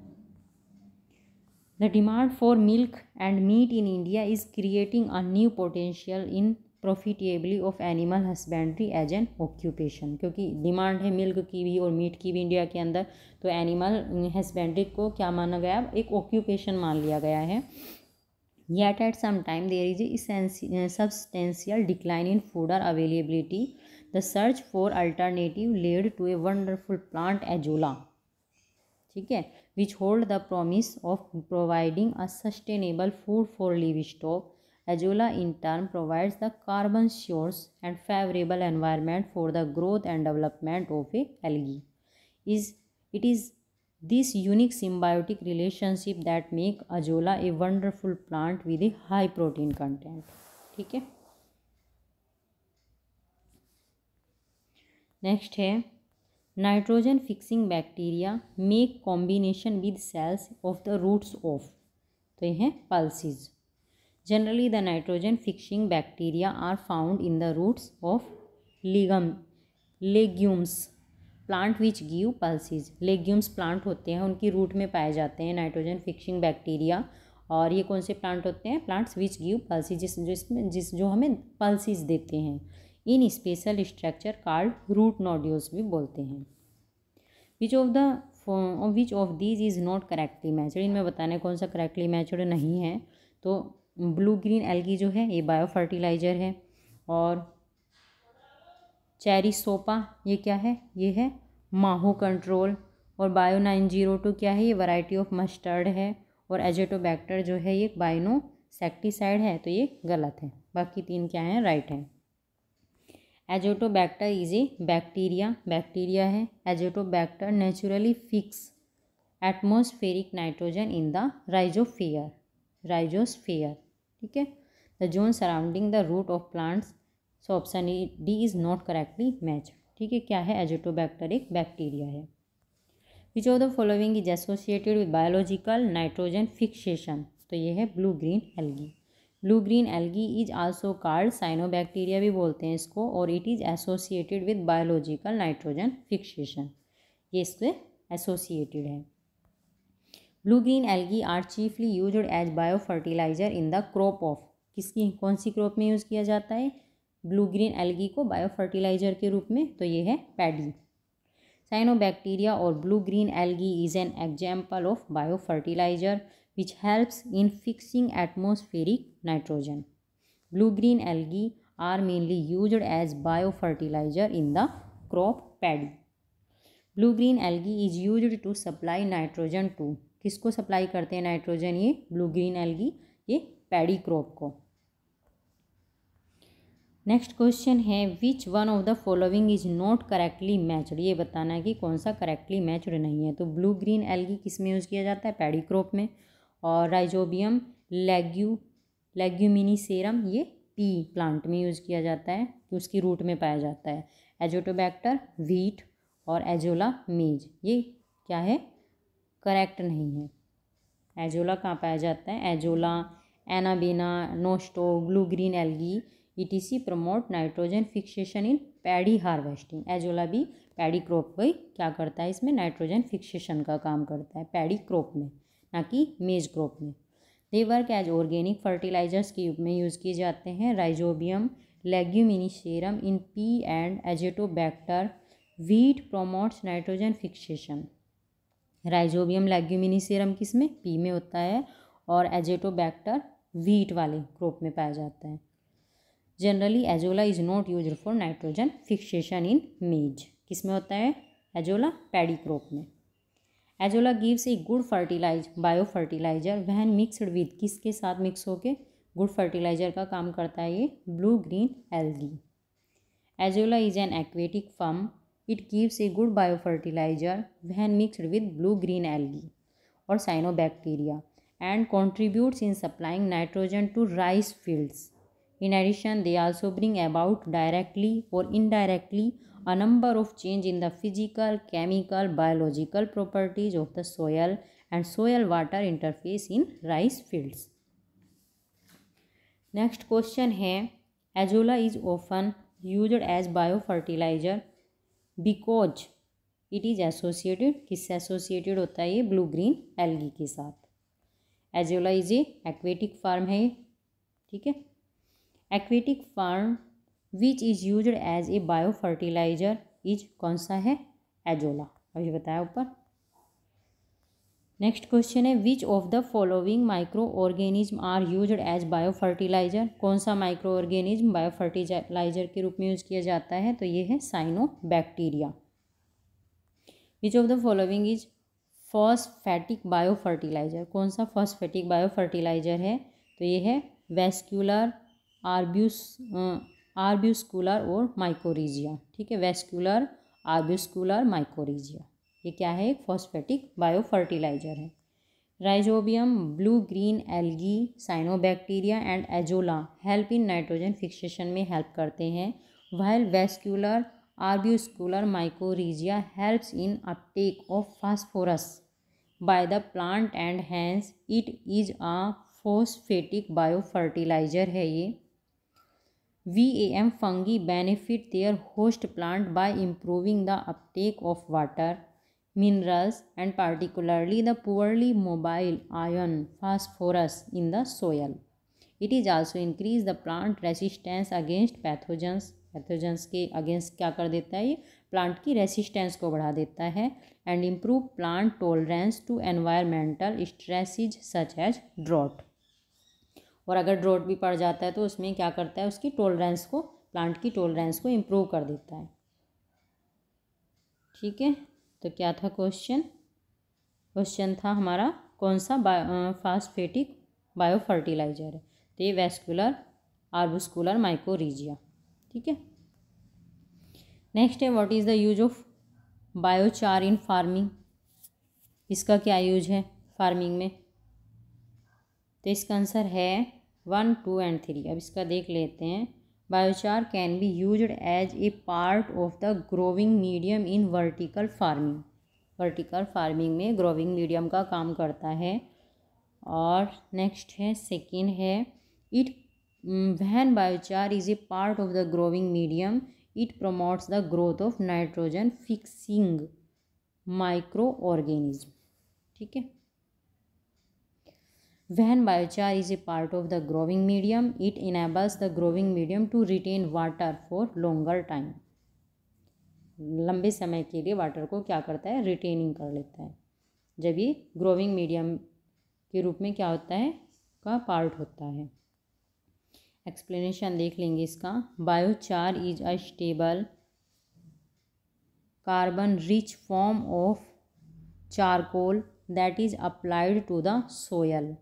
the demand for milk and meat in India is creating a new potential in profitably of animal husbandry as an occupation क्योंकि डिमांड है मिल्क की भी और मीट की भी इंडिया के अंदर तो एनिमल हस्बेंड्री को क्या माना गया एक ऑक्यूपेशन मान लिया गया है yet at some time there is a uh, substantial decline in food or availability the search for alternative led to a wonderful plant azolla which hold the promise of providing a sustainable food for livestock azolla in turn provides the carbon source and favorable environment for the growth and development of algae is it is this unique symbiotic relationship that make Azolla a wonderful plant with a high protein content ठीक है next है nitrogen fixing bacteria make combination with cells of the roots of तो ये हैं pulses generally the nitrogen fixing bacteria are found in the roots of लिगम legumes plant which give pulses legumes plant होते हैं उनकी root में पाए जाते हैं नाइट्रोजन फिक्सिंग बैक्टीरिया और ये कौन से प्लांट होते हैं प्लांट्स विच गिव पल्सिस जिस जिसमें जिस जो हमें पल्सिस देते हैं in special structure called root nodules भी बोलते हैं which of the which of these is not correctly matched इनमें बताना कौन सा करेक्टली मैचड नहीं है तो ब्लू ग्रीन एल्गी जो है ये बायो फर्टिलाइज़र है और चेरी सोपा ये क्या है ये है माहो कंट्रोल और बायो नाइन जीरो टू क्या है ये वैरायटी ऑफ मस्टर्ड है और एजेटोबैक्टर जो है ये बाइनो सेक्टिसाइड है तो ये गलत है बाकी तीन क्या है राइट है Azotobacter is a bacteria bacteria है Azotobacter naturally fix atmospheric nitrogen in the rhizosphere rhizosphere ठीक है the zone surrounding the root of plants so option D is not correctly match ठीक है क्या है एजोटोबैक्टर एक बैक्टीरिया है which of the following is associated with biological nitrogen fixation तो ये है blue green algae blue green algae is also called cyanobacteria भी बोलते हैं इसको और it is associated with biological nitrogen fixation ये इससे एसोसिएटेड है blue green algae are chiefly used as bio fertiliser in the crop of किसकी कौन सी क्रॉप में यूज़ किया जाता है ब्लू ग्रीन एलगी को बायो फर्टिलाइज़र के रूप में तो ये है पैडी साइनोबैक्टीरिया और blue green algae is an example of bio fertiliser which helps in fixing atmospheric nitrogen blue green algae are mainly use as bio fertiliser in the crop paddy blue green algae is use to supply nitrogen to किसको supply करते हैं nitrogen ये blue green algae ये paddy crop को next question है which one of the following is not correctly matched ये बताना है कि कौन सा करेक्टली मैचड नहीं है तो ब्लू ग्रीन एल्गी किस में यूज़ किया जाता है पेडीक्रॉप में और राइजोबियम लेग्यू लेग्यूमिनी सेरम ये पी प्लांट में यूज़ किया जाता है कि उसकी रूट में पाया जाता है एजोटोबैक्टर व्हीट और एजोला मेज ये क्या है करेक्ट नहीं है एजोला कहाँ पाया जाता है Azolla Anabaena Nostoc blue green algae E T C promote nitrogen fixation in paddy harvesting Azolla भी पैडी क्रॉप में क्या करता है इसमें नाइट्रोजन फिक्सेशन का काम करता है पैडी क्रॉप में ना कि मेज क्रॉप में they work as organic fertilisers के रूप में यूज़ किए जाते हैं Rhizobium leguminosarum in pea and Azotobacter wheat promotes nitrogen fixation Rhizobium leguminosarum किस में पी में होता है और एजेटोबैक्टर वीट वाले क्रॉप में पाया जाता है generally Azolla is not used for nitrogen fixation in maize किस में होता है एजोला पैडी क्रॉप में Azolla gives a good fertilise bio fertiliser when mixed with किसके साथ मिक्स होके गुड फर्टिलाइजर का काम करता है ये blue green algae Azolla is an aquatic fern it gives a good bio fertiliser when mixed with blue green algae और cyanobacteria and contributes in supplying nitrogen to rice fields In addition, they also bring about directly or indirectly a number of change in the physical, chemical, biological properties of the soil and soil-water interface in rice fields. Next question है Azolla is often used as bio fertiliser because it is associated किससे associated होता है ये blue green algae के साथ Azolla is a aquatic fern है ठीक है aquatic fern which is used as a bio fertiliser is कौन सा है एजोला अभी बताया ऊपर नेक्स्ट क्वेश्चन है which of the following micro organism are used as bio fertiliser कौन सा माइक्रो ऑर्गेनिज्म बायो फर्टिलाइजर के रूप में यूज़ किया जाता है तो ये है cyanobacteria which of the following is phosphatic bio fertiliser कौन सा फॉस्फेटिक बायो फर्टिलाइजर है तो ये है वेस्क्यूलर आरब्यूस आर्ब्यूस्कुलर और माइकोरीजिया ठीक है वेस्कुलर आर्ब्यूस्कुलर माइकोरीजिया ये क्या है एक फॉस्फेटिक बायो फर्टिलाइजर है rhizobium blue green algae cyanobacteria and azolla help in nitrogen fixation में हेल्प करते हैं while vesicular arbuscular mycorrhiza helps in uptake of phosphorus by the plant and hence it is a phosphatic biofertilizer है ये V A M fungi benefit their host plant by improving the uptake of water minerals and particularly the poorly mobile ion phosphorus in the soil it is also increase the plant resistance against pathogens pathogens के against क्या कर देता है ये plant की resistance को बढ़ा देता है and improve plant tolerance to environmental stresses such as drought और अगर ड्रॉट भी पड़ जाता है तो उसमें क्या करता है उसकी टोलरेंस को प्लांट की टोलरेंस को इम्प्रूव कर देता है ठीक है तो क्या था क्वेश्चन क्वेश्चन था हमारा कौन सा बायो फास्फेटिक बायो फर्टिलाइजर है तो ये वेस्कुलर आर्बुस्कुलर माइकोरीजिया ठीक है नेक्स्ट है what is the use of biochar in farming इसका क्या यूज है फार्मिंग में तो इसका आंसर है वन टू एंड थ्री अब इसका देख लेते हैं biochar can be use as a part of the growing medium in vertical farming vertical farming में ग्रोविंग मीडियम का काम करता है और नेक्स्ट है सेकेंड है it when biochar is a part of the growing medium it promotes the growth of nitrogen fixing micro organism ठीक है when biochar is a part of the growing medium it enables the growing medium to retain water for longer time लंबे समय के लिए water को क्या करता है रिटेनिंग कर लेता है जब ये ग्रोविंग मीडियम के रूप में क्या होता है का पार्ट होता है एक्सप्लेनेशन देख लेंगे इसका biochar is a stable carbon rich form of charcoal that is applied to the soil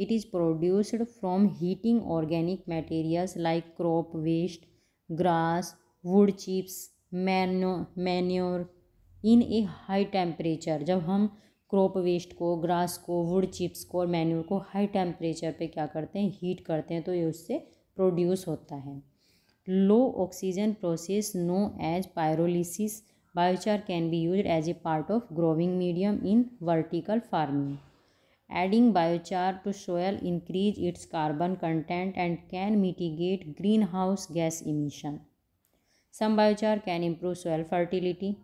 it is produced from heating organic organic like crop waste grass wood chips chips, manure in a high temperature जब हम crop waste को grass को wood chips को और manure को high temperature पे क्या करते हैं हीट करते हैं तो ये उससे प्रोड्यूस होता है low oxygen process known as pyrolysis biochar can be use as a part of growing medium in vertical farming adding biochar to soil increase its carbon content and can mitigate green house gas emission some biochar can improve soil fertility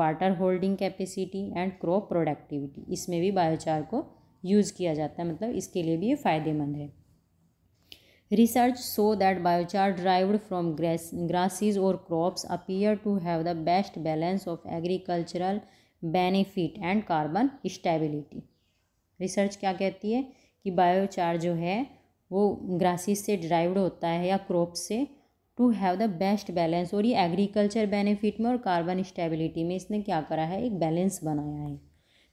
water holding capacity and crop productivity इसमें भी biochar को use किया जाता है मतलब इसके लिए भी ये फ़ायदेमंद है research show that biochar derived from grass grasses और crops appear to have the best balance of agricultural benefit and carbon stability research क्या कहती है कि बायोचार जो है वो ग्रासेस से ड्राइव्ड होता है या क्रॉप से to have the best balance और ये एग्रीकल्चर बेनिफिट में और कार्बन स्टेबिलिटी में इसने क्या करा है एक बैलेंस बनाया है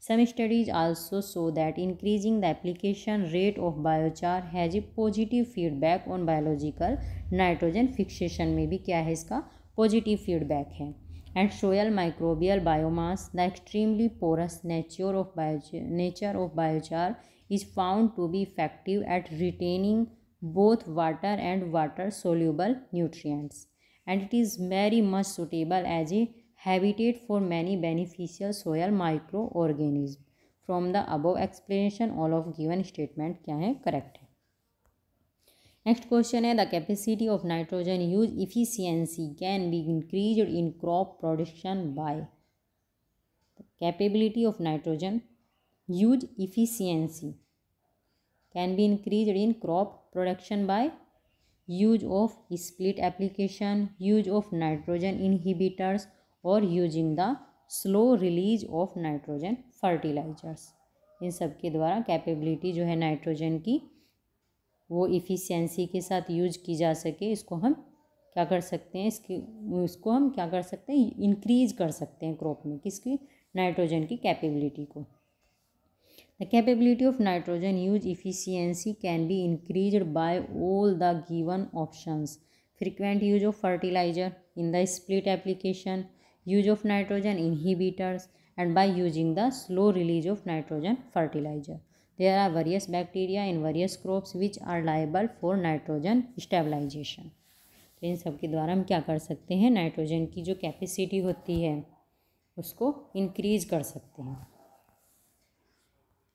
some studies also show that increasing the application rate of biochar has a positive feedback on biological nitrogen fixation में भी क्या है इसका पॉजिटिव फीडबैक है and soil microbial biomass, the extremely porous nature of, biochar, nature of biochar is found to be effective at retaining both water and water soluble nutrients and it is very much suitable as a habitat for many beneficial soil microorganisms from the above explanation all of given statement क्या है correct next question है the capacity of nitrogen use efficiency can be increase in crop production by capability of nitrogen use efficiency can be increase in crop production by use of split application use of nitrogen inhibitors और using the slow release of nitrogen fertilizers इन सब के द्वारा capability जो है nitrogen की वो efficiency के साथ यूज की जा सके इसको हम क्या कर सकते हैं इसकी इसको हम क्या कर सकते हैं इंक्रीज कर सकते हैं क्रॉप में किसकी नाइट्रोजन की कैपेबिलिटी को the capability of nitrogen use efficiency can be increase by all the given options frequent use of fertilizer in the split application use of nitrogen inhibitors and by using the slow release of nitrogen fertilizer There are various bacteria in various crops which are liable for nitrogen stabilization. तो इन सब के द्वारा हम क्या कर सकते हैं nitrogen की जो कैपेसिटी होती है उसको इंक्रीज कर सकते हैं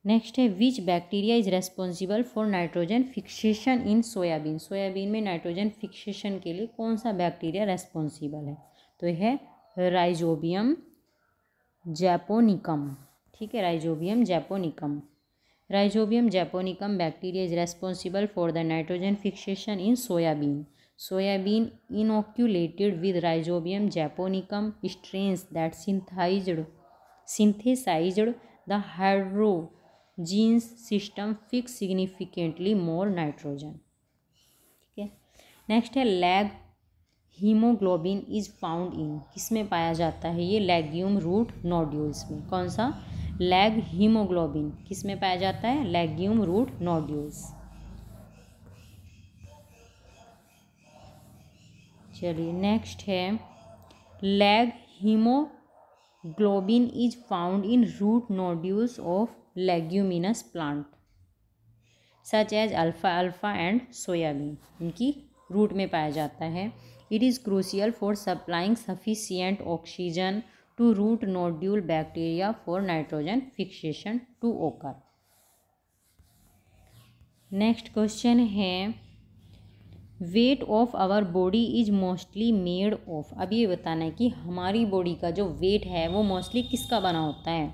नेक्स्ट है which bacteria is responsible for nitrogen fixation in soybean soybean में नाइट्रोजन फिक्सेशन के लिए कौन सा बैक्टीरिया रेस्पॉन्सिबल है तो यह है राइजोबियम जैपोनिकम ठीक है rhizobium japonicum rhizobium japonicum bacteria is responsible for the nitrogen fixation in soybean soybean inoculated with rhizobium japonicum strains that synthesize synthesize the hydrogenase system fix significantly more nitrogen ठीक है next है leghaemoglobin is found in किस में पाया जाता है ये legume root nodules में कौन सा लैग हीमोग्लोबिन किस में पाया जाता है लैग्यूम रूट नोड्यूल्स चलिए नेक्स्ट है leghaemoglobin is found in root nodules of leguminous plant such as अल्फ़ा अल्फ़ा एंड सोयाबीन इनकी रूट में पाया जाता है it is crucial for supplying sufficient oxygen to root nodule bacteria for nitrogen fixation to occur next question है weight of our body is mostly made of अब ये बताना है कि हमारी बॉडी का जो वेट है वो मोस्टली किसका बना होता है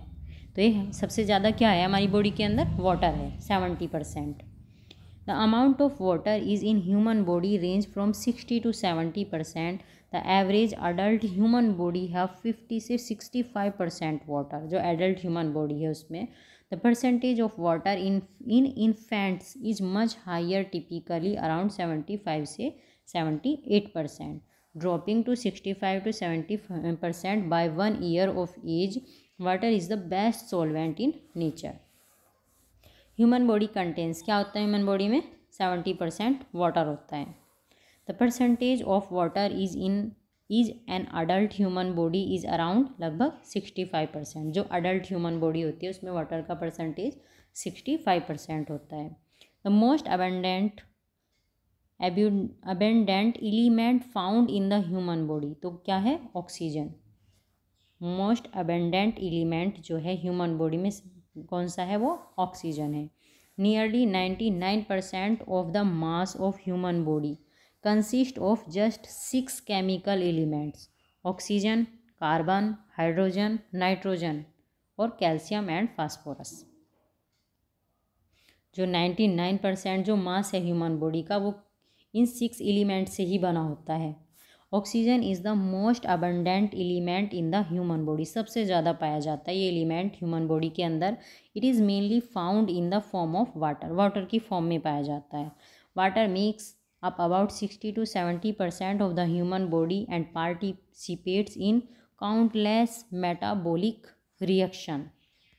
तो ये सबसे ज़्यादा क्या है हमारी बॉडी के अंदर वाटर है seventy percent the amount of water is in human body range from sixty to seventy percent the average adult human body है फिफ्टी से सिक्सटी फाइव परसेंट वाटर जो एडल्ट ह्यूमन बॉडी है उसमें the percentage of water in in infants is much higher typically around seventy five से seventy eight percent dropping to sixty five to seventy percent by one year of age water is the best solvent in nature human body contains क्या होता है human body में seventy percent water होता है the percentage of water is in is an adult human body is around लगभग sixty five percent जो adult human body होती है उसमें वाटर का परसेंटेज सिक्सटी फाइव परसेंट होता है the most abundant abundant element found in the human body तो क्या है ऑक्सीजन मोस्ट अबेंडेंट एलिमेंट जो है ह्यूमन बॉडी में कौन सा है वो ऑक्सीजन है nearly ninety nine percent of the mass of human body consist of just six chemical elements oxygen carbon hydrogen nitrogen और कैल्शियम एंड फास्फोरस जो नाइन्टी नाइन परसेंट जो मास है ह्यूमन बॉडी का वो इन सिक्स एलिमेंट से ही बना होता है oxygen is the most abundant element in the human body सबसे ज़्यादा पाया जाता है ये एलिमेंट ह्यूमन बॉडी के अंदर it is mainly found in the form of water water की फॉर्म में पाया जाता है water makes up about sixty to seventy percent of the human body and participates in countless metabolic reaction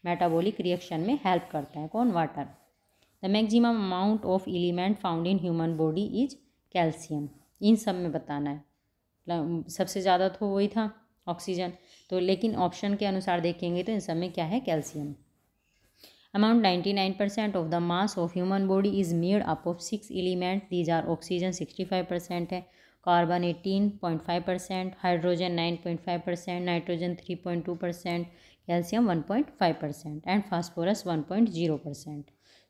metabolic reaction में help करता है कौन water the maximum amount of element found in human body is calcium इन सब में बताना है मतलब सबसे ज़्यादा तो वही था ऑक्सीजन तो लेकिन ऑप्शन के अनुसार देखेंगे तो इन सब में क्या है calcium amount ninety nine percent of the mass of human body is made up of six element these are oxygen sixty five percent है carbon eighteen point five percent hydrogen nine point five percent nitrogen three point two percent calcium one point five percent and phosphorus one point zero percent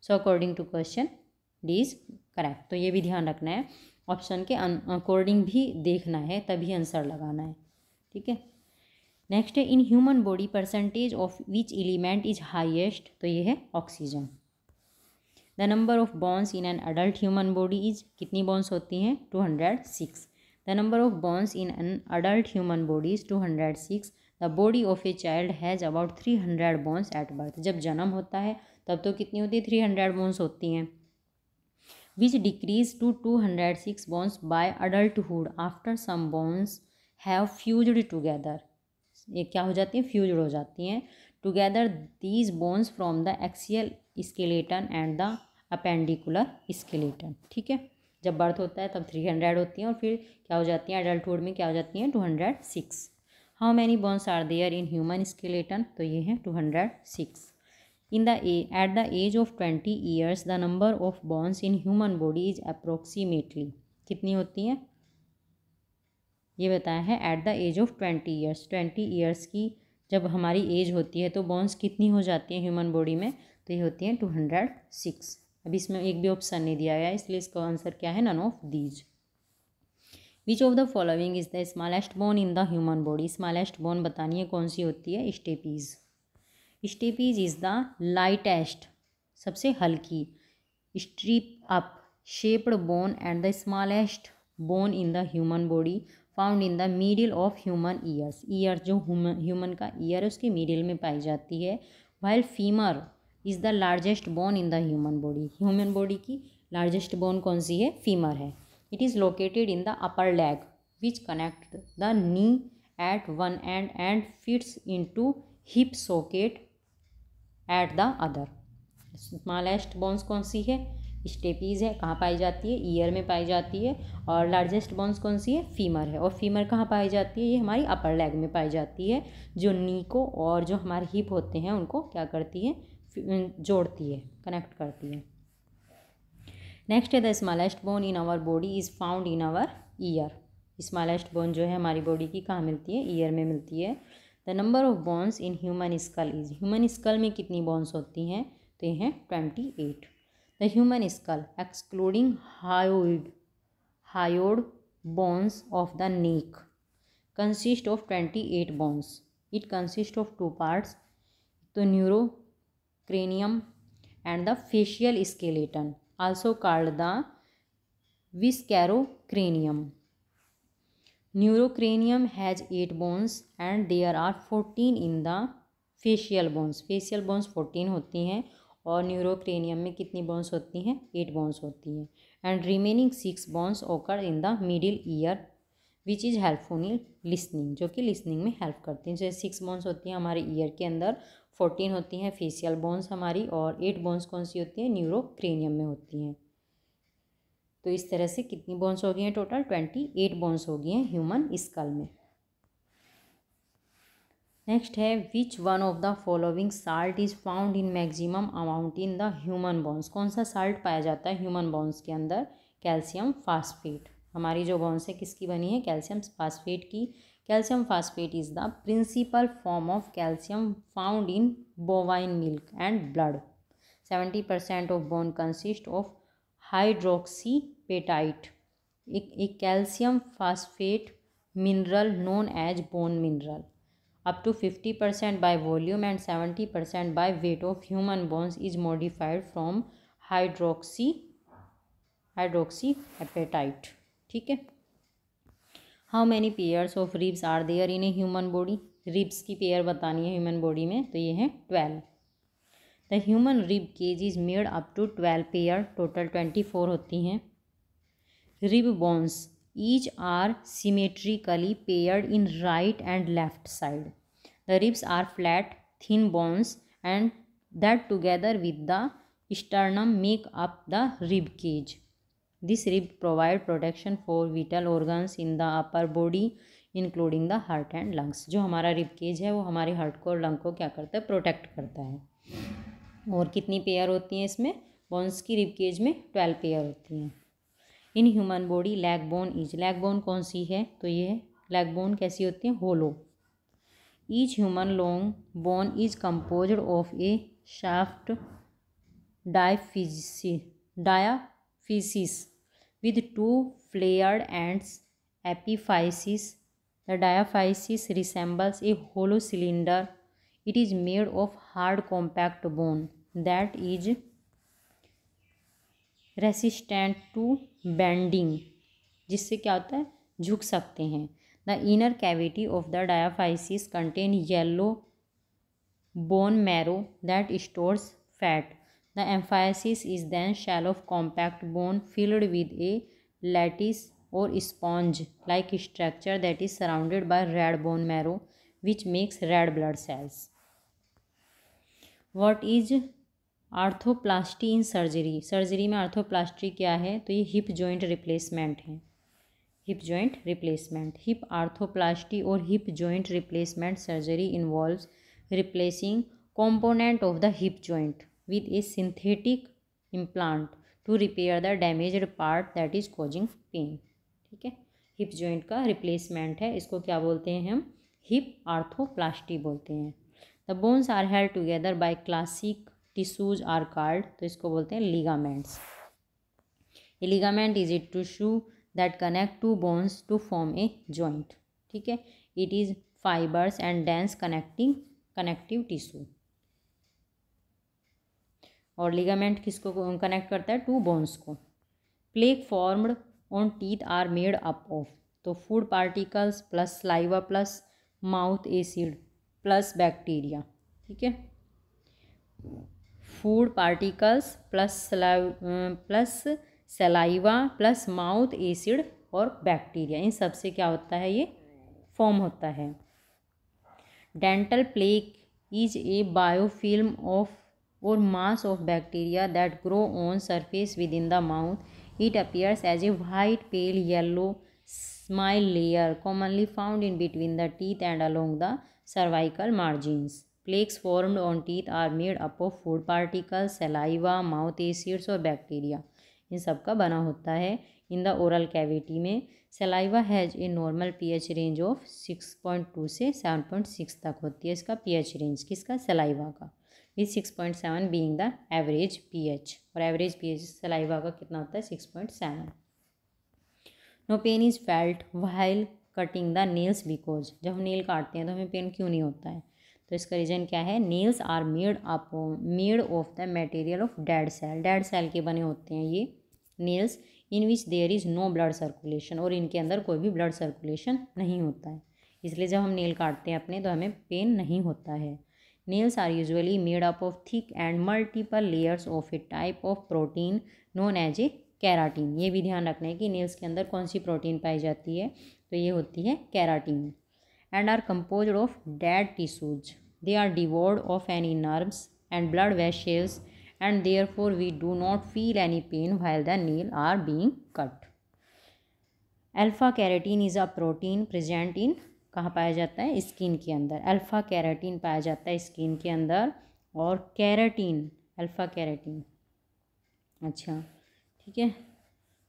so according to question D is correct तो ये भी ध्यान रखना है option के according भी देखना है तभी आंसर लगाना है ठीक है नेक्स्ट है in human body percentage of which element is highest तो ये है oxygen the number of bones in an adult human body is कितनी बॉन्स होती हैं two hundred six the number of bones in an adult human body is two hundred six the body of a child has about three hundred bones at birth जब जन्म होता है तब तो कितनी होती है थ्री हंड्रेड बॉन्स होती हैं which decrease to two hundred six bones by adulthood after some bones have fused together ये क्या हो जाती हैं फ्यूज हो जाती हैं together these bones from the axial skeleton and the appendicular skeleton ठीक है जब बर्थ होता है तब थ्री हंड्रेड होती हैं और फिर क्या हो जाती हैं एडल्टहुड में क्या हो जाती हैं two hundred six how many bones are there in human skeleton तो ये हैं two hundred six in the at the age of twenty years the number of bones in human body is approximately कितनी होती हैं ये बताया है at the age of twenty years twenty years की जब हमारी एज होती है तो बोन्स कितनी हो जाती हैं ह्यूमन बॉडी में तो ये होती हैं टू हंड्रेड सिक्स अभी इसमें एक भी ऑप्शन नहीं दिया गया इसलिए इसका आंसर क्या है none of these which of the following is the smallest bone in the human body smallest bone बतानी है कौन सी होती है stapes stapes is the lightest सबसे हल्की stirrup shaped bone and the smallest bone in the human body found in the middle of human ears ear जो human का ईयर है उसके मीडिल में पाई जाती है while femur is the largest bone in the human body human body की largest bone कौन सी है फीमर है it is located in the upper leg which connect the knee at one end and fits into hip socket at the other smallest bones कौन सी है stapes है कहाँ पाई जाती है ईयर में पाई जाती है और लार्जेस्ट बोन्स कौन सी है फीमर है और फीमर कहाँ पाई जाती है ये हमारी अपर लेग में पाई जाती है जो नी को और जो हमारे हिप होते हैं उनको क्या करती है जोड़ती है कनेक्ट करती है नेक्स्ट है the smallest bone in our body is found in our ear smallest bone जो है हमारी बॉडी की कहाँ मिलती है ईयर में मिलती है the number of bones in human skull is human skull में कितनी बॉन्स होती हैं तो ये हैं twenty eight the human skull excluding hyoid hyoid bones of the neck consist of twenty eight bones it consist of two parts the neurocranium and the facial skeleton also called the viscerocranium neurocranium has eight bones and there are fourteen in the facial bones facial bones fourteen होती हैं और neurocranium में कितनी bones होती हैं eight bones होती हैं and remaining six bones occur in the middle ear which is helpful in listening जो कि लिसनिंग में हेल्प करती हैं जैसे सिक्स बॉन्स होती हैं हमारे ईयर के अंदर फोर्टीन होती हैं फेशियल बोन्स हमारी और एट बोन्स कौन सी होती हैं न्यूरोक्रेनियम में होती हैं तो इस तरह से कितनी बोन्स हो गई हैं टोटल ट्वेंटी एट बोन्स हो गई हैं ह्यूमन स्कल में नेक्स्ट है which one of the following salt is found in maximum amount in the human bones कौन सा साल्ट पाया जाता है ह्यूमन बोन्स के अंदर कैल्शियम फास्फेट हमारी जो बोन्स है किसकी बनी है कैल्शियम फास्फेट की calcium phosphate is the principal form of calcium found in bovine milk and blood seventy percent of bone consist of hydroxyapatite एक calcium phosphate mineral known as bone mineral up to fifty percent by volume and seventy percent by weight of human bones is modified from hydroxy hydroxyapatite ठीक है how many pairs of ribs are there in a human body ribs की pair बतानी है human body में तो ये है twelve the human rib cage is made up to twelve pair total twenty four होती हैं rib bones Each are symmetrically paired in right and left side. The ribs are flat, thin bones and that together with the sternum make up the rib cage. This rib provide protection for vital organs in the upper body including the heart and lungs जो हमारा rib cage है वो हमारे heart को और lung को क्या करता है प्रोटेक्ट करता है और कितनी पेयर होती हैं इसमें बॉन्स की रिब केज में ट्वेल्व पेयर होती हैं in human body leg bone each leg bone कौन सी है तो ये लैग बोन कैसी होती है hollow each human long bone is compose of a shaft diaphysis diaphysis with two flared ends epiphysis the diaphysis resembles a hollow cylinder it is made of hard compact bone that is resistant to bending जिससे क्या होता है झुक सकते हैं the inner cavity of the diaphysis contain yellow bone marrow that stores fat the epiphysis is then shell of compact bone filled with A lattice और sponge like structure that is surrounded by red bone marrow which makes red blood cells what is arthroplasty in surgery surgery में arthroplasty क्या है तो ये hip joint replacement है hip joint replacement hip arthroplasty और hip joint replacement surgery involve replacing component of the hip joint with a synthetic implant to repair the damage part that is causing pain ठीक है hip joint का replacement है इसको क्या बोलते हैं हम हिप आर्थोप्लास्टी बोलते हैं the bones are held together by classic tissues are called तो इसको बोलते हैं ligaments a ligament is it tissue that connect two bones to form a joint ठीक है it is fibres and dense connecting connective tissue और ligament किसको connect करता है टू बोन्स को plaque formed on teeth are made up of तो food particles plus saliva plus mouth acid plus bacteria ठीक है food particles plus plus saliva plus mouth acid और bacteria इन सब से क्या होता है ये फॉर्म होता है dental plaque is a biofilm of और mass of bacteria that grow on surface within the mouth it appears as a white pale yellow स्माइल layer commonly found in between the teeth and along the cervical margins plaques formed on teeth are made up of food particles, saliva, mouth acids और bacteria. इन सब का बना होता है in the oral cavity में saliva has a normal pH range of six point two से seven point six तक होती है इसका पीएच रेंज किसका सेलाइवा का with six point seven being the average pH और एवरेज पीएच सेलाइवा का कितना होता है six point seven no pain is felt while cutting the nails because जब हम नेल काटते हैं तो हमें पेन क्यों नहीं होता है तो इसका रीज़न क्या है nails are made up made of the material of dead cell dead cell के बने होते हैं ये nails in which there is no blood circulation और इनके अंदर कोई भी ब्लड सर्कुलेशन नहीं होता है इसलिए जब हम नेल काटते हैं अपने तो हमें पेन नहीं होता है nails are usually made up of thick and multiple layers of a type of protein known as a keratin ये भी ध्यान रखना है कि नेल्स के अंदर कौन सी प्रोटीन पाई जाती है तो ये होती है keratin and are composed of dead tissues. They are devoid of any nerves and blood vessels and therefore we do not feel any pain while the nail are being cut. Alpha keratin is a protein present in कहाँ पाया जाता है skin के अंदर alpha keratin पाया जाता है skin के अंदर और कैरेटीन अल्फ़ा कैरेटीन अच्छा ठीक है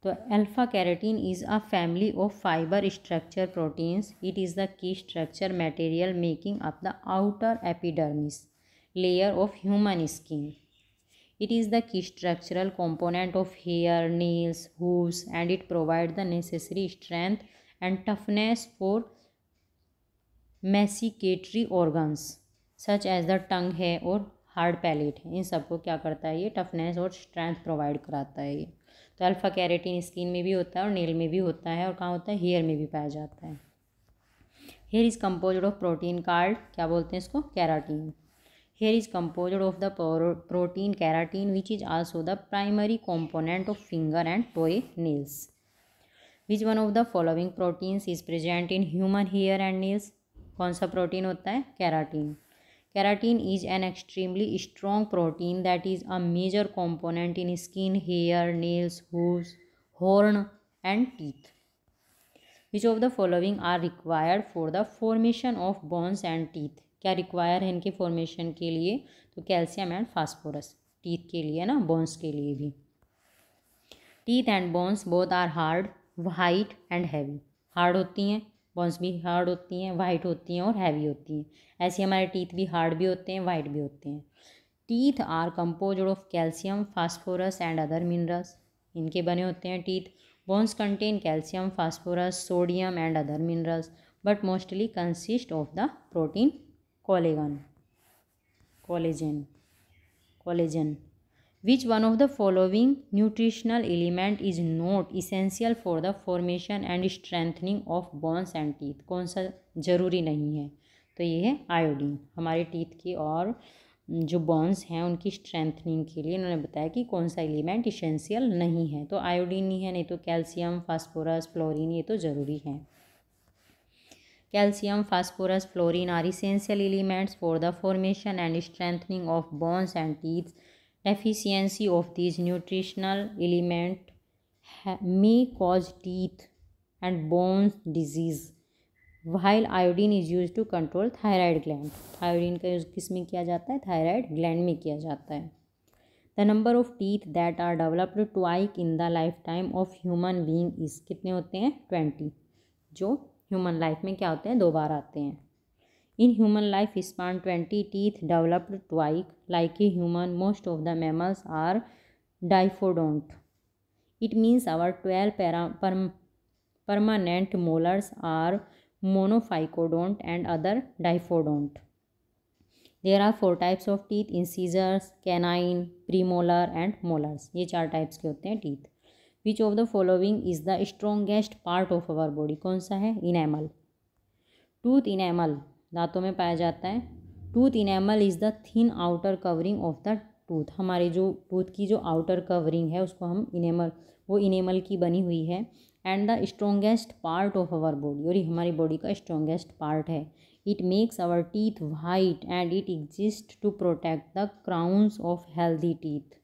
तो alpha keratin is a family of fibre structure proteins it is the key structure material making of the outer epidermis layer of human skin it is the key structural component of hair nails hooves and it provide the necessary strength and toughness for masticatory organs such as the tongue है और hard palate है इन सबको क्या करता है ये toughness और strength provide कराता है ये तो अल्फ़ा कैरेटीन स्किन में भी होता है और नेल में भी होता है और कहाँ होता है हेयर में भी पाया जाता है hair is compose of protein called क्या बोलते हैं इसको keratin hair is compose of the protein keratin which is also the primary component of finger and toe nails which one of the following proteins is present in human hair and nails कौन सा protein होता है keratin keratin is an extremely strong protein that is a major component in skin hair nails hooves horn and teeth which of the following are required for the formation of bones and teeth क्या require है इनके formation के लिए तो calcium and phosphorus teeth के लिए ना bones के लिए भी teeth and bones both are hard white and heavy hard होती हैं बॉन्स भी हार्ड होती हैं वाइट होती हैं और हैवी होती हैं ऐसे हमारे टीथ भी हार्ड भी होते हैं वाइट भी होते हैं teeth are compose of calcium phosphorus and other minerals इनके बने होते हैं teeth bones contain calcium phosphorus sodium and other minerals but mostly consist of the protein collagen collagen collagen which one of the following nutritional element is not essential for the formation and strengthening of bones and teeth कौन सा ज़रूरी नहीं है तो ये है iodine हमारे teeth की और जो बॉन्स हैं उनकी स्ट्रेंथनिंग के लिए इन्होंने बताया कि कौन सा एलिमेंट इसेंशियल नहीं है तो आयोडीन ही है नहीं तो कैल्शियम फास्फोरस फ्लोरीन ये तो ज़रूरी है calcium phosphorus fluorine are essential elements for the formation and strengthening of bones and teeth deficiency of these nutritional element may cause teeth and bones disease while iodine is use to control thyroid gland थायोडीन का use किस में किया जाता है thyroid gland में किया जाता है the number of teeth that are developed twice in the life time of human being is कितने होते हैं ट्वेंटी जो ह्यूमन लाइफ में क्या होते हैं दो बार आते हैं in human life span twenty teeth developed twice like a human most of the mammals are diphyodont it means our twelve para permanent molars are monophyodont and other diphyodont there are four types of teeth incisors canine premolar and molars ये चार types के होते हैं teeth which of the following is the strongest part of our body कौन सा है enamel tooth enamel दांतों में पाया जाता है tooth enamel is the thin outer covering of the tooth हमारे जो टूथ की जो आउटर कवरिंग है उसको हम इनेमल वो इनेमल की बनी हुई है and the strongest part of our body और ये हमारी बॉडी का स्ट्रोंगेस्ट पार्ट है it makes our teeth white and it exist to protect the crowns of healthy teeth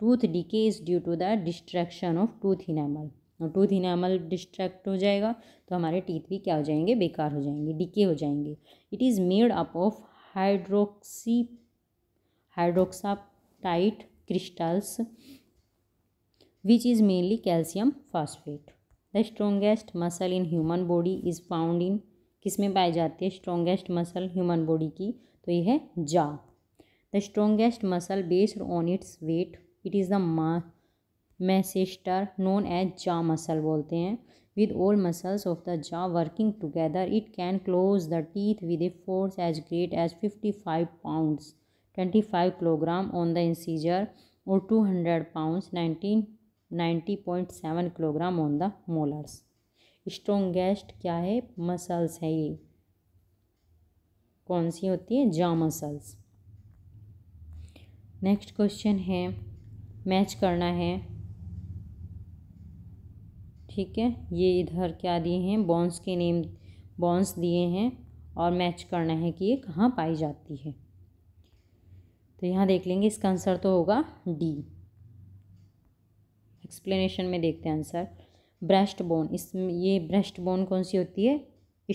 tooth decays is due to the destruction of tooth enamel और tooth enamel destruct हो जाएगा तो हमारे teeth भी क्या हो जाएंगे बेकार हो जाएंगे डिके हो जाएंगे it is made up of hydroxy hydroxyapatite crystals which is mainly calcium phosphate strongest muscle in human body is found in किस में पाई जाती है स्ट्रोंगेस्ट मसल ह्यूमन बॉडी की तो यह है jaw the strongest muscle based on its weight it is the masseter known as jaw muscle बोलते हैं with all muscles of the jaw working together it can close the teeth with a force as great as fifty five pound twenty five kilogram on the incisor और two hundred pound nineteen ninety point seven kilogram on the molars strongest क्या है muscles है ये कौन सी होती है jaw muscles next question है मैच करना है ठीक है ये इधर क्या दिए हैं बॉन्स के नेम बॉन्स दिए हैं और मैच करना है कि ये कहाँ पाई जाती है तो यहाँ देख लेंगे इसका आंसर तो होगा डी एक्सप्लेनेशन में देखते हैं आंसर ब्रेस्ट बोन इस ये ब्रेस्ट बोन कौन सी होती है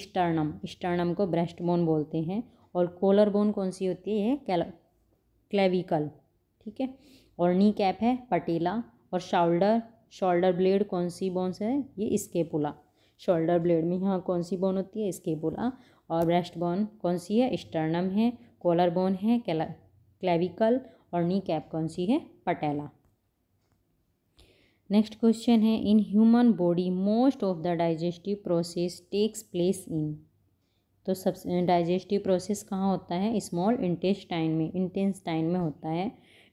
स्टर्नम स्टर्नम को ब्रेस्ट बोन बोलते हैं और कोलर बोन कौन सी होती है ये क्लेविकल ठीक है और नी कैप है पटेला और शोल्डर शोल्डर ब्लेड कौन सी बोन्स है ये स्केपुला शोल्डर ब्लेड में यहाँ कौन सी बोन होती है स्केपुला और ब्रेस्ट बोन कौन सी है स्टर्नम है कोलर बोन है क्लेविकल और नी कैप कौन सी है पटेला नेक्स्ट क्वेश्चन है in human body most of the digestive process takes place in तो सब डाइजेस्टिव प्रोसेस कहाँ होता है स्मॉल इंटेस्टाइन में इंटेस्टाइन में होता है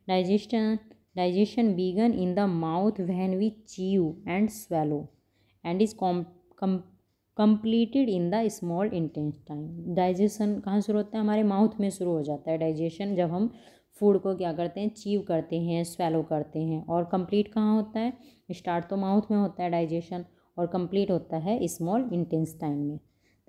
digestion digestion began in the mouth when we chew and swallow and is com completed in the small intestine digestion कहाँ शुरू होता है हमारे माउथ में शुरू हो जाता है डाइजेशन जब हम फूड को क्या करते हैं चीव करते हैं स्वेलो करते हैं और कंप्लीट कहाँ होता है स्टार्ट तो माउथ में होता है डाइजेशन और कंप्लीट होता है स्मॉल इंटेंसटाइन में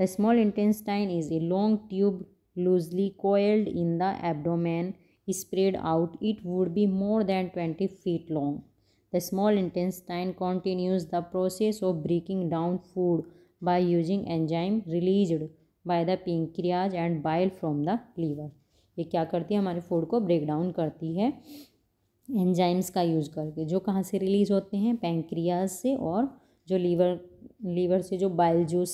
the small intestine is a long tube loosely coiled in the abdomen spread out it would be more than twenty feet long the small intestine continues the process of breaking down food by using enzyme released by the pancreas and bile from the liver ये क्या करती है हमारे food को break down करती है enzymes का use करके जो कहाँ से रिलीज़ होते हैं पैंक्रियाज से और जो लीवर लीवर से जो बाइल जूस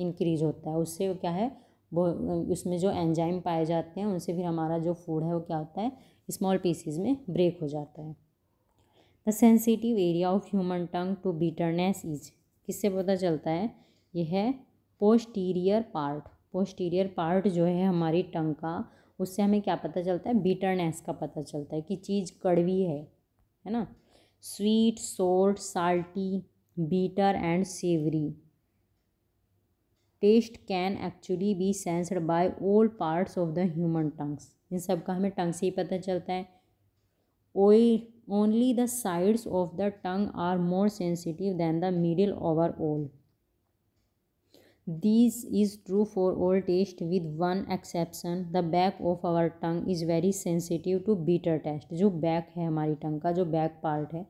इंक्रीज होता है उससे क्या है उसमें जो एंजाइम पाए जाते हैं उनसे फिर हमारा जो फूड है वो क्या होता है स्मॉल पीसीज में ब्रेक हो जाता है the sensitive area of human tongue to bitterness is किससे पता चलता है यह है पोस्टीरियर पार्ट पोस्टीरियर पार्ट जो है हमारी टंग का उससे हमें क्या पता चलता है बीटरनेस का पता चलता है कि चीज़ कड़वी है है ना sweet salt salty bitter and savoury taste can actually be sensed by all parts of the human tongues in सब का हमें टंग से ही पता चलता है ओई only the sides of the tongue are more sensitive than the middle overall this is true for all taste with one exception the back of our tongue is very sensitive to bitter taste जो back है हमारी tongue का जो back part है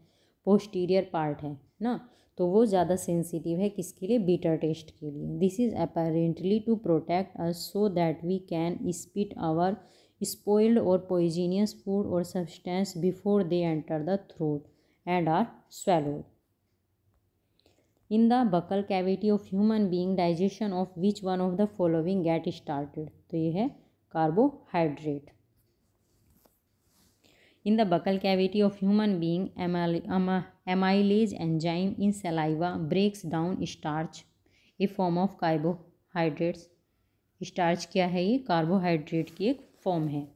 posterior part है ना तो वो ज़्यादा सेंसिटिव है किसके लिए बीटर टेस्ट के लिए this is apparently to protect us so that we can spit our spoiled और पॉइजीनियस फूड और substance before they enter the throat and are swallowed in the buccal cavity of human being digestion of which one of the following get started तो ये है carbohydrate in the buccal cavity of human being amylase enzyme in saliva breaks down starch a form of carbohydrates starch क्या है ये carbohydrate की एक form है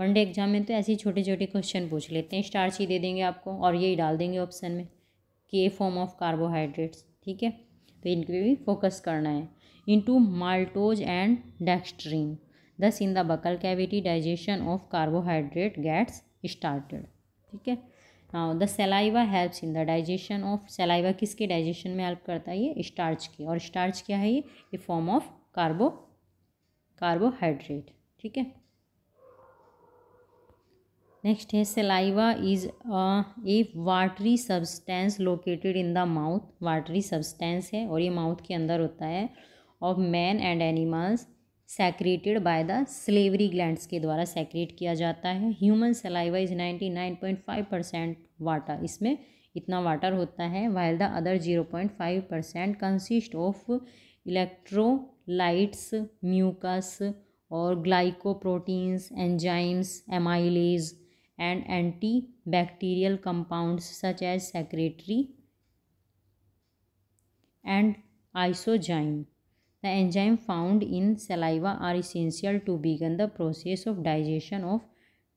one day exam में तो ऐसे ही छोटे छोटे क्वेश्चन पूछ लेते हैं स्टार्च ही दे देंगे आपको और यही डाल देंगे ऑप्शन में के फॉर्म ऑफ कार्बोहाइड्रेट्स ठीक है तो इन पे भी फोकस करना है into maltose and dextrin thus in the buccal cavity digestion of carbohydrate gets started ठीक है now the saliva helps in the digestion of saliva किसके डाइजेशन में हेल्प करता है ये स्टार्च की और स्टार्च क्या है ये ये फॉर्म ऑफ कार्बो कार्बोहाइड्रेट ठीक है नेक्स्ट है saliva is a watery substance located in the mouth watery substance है और ये माउथ के अंदर होता है of man and animals secreted by the salivary glands के द्वारा सेक्रेट किया जाता है human saliva is ninety nine point five percent water इसमें इतना वाटर होता है while the other zero point five percent consist of electrolytes mucus और glycoproteins enzymes amylase and anti bacterial compound such as secretory and isozyme the enzyme found in saliva are essential to begin the process of digestion of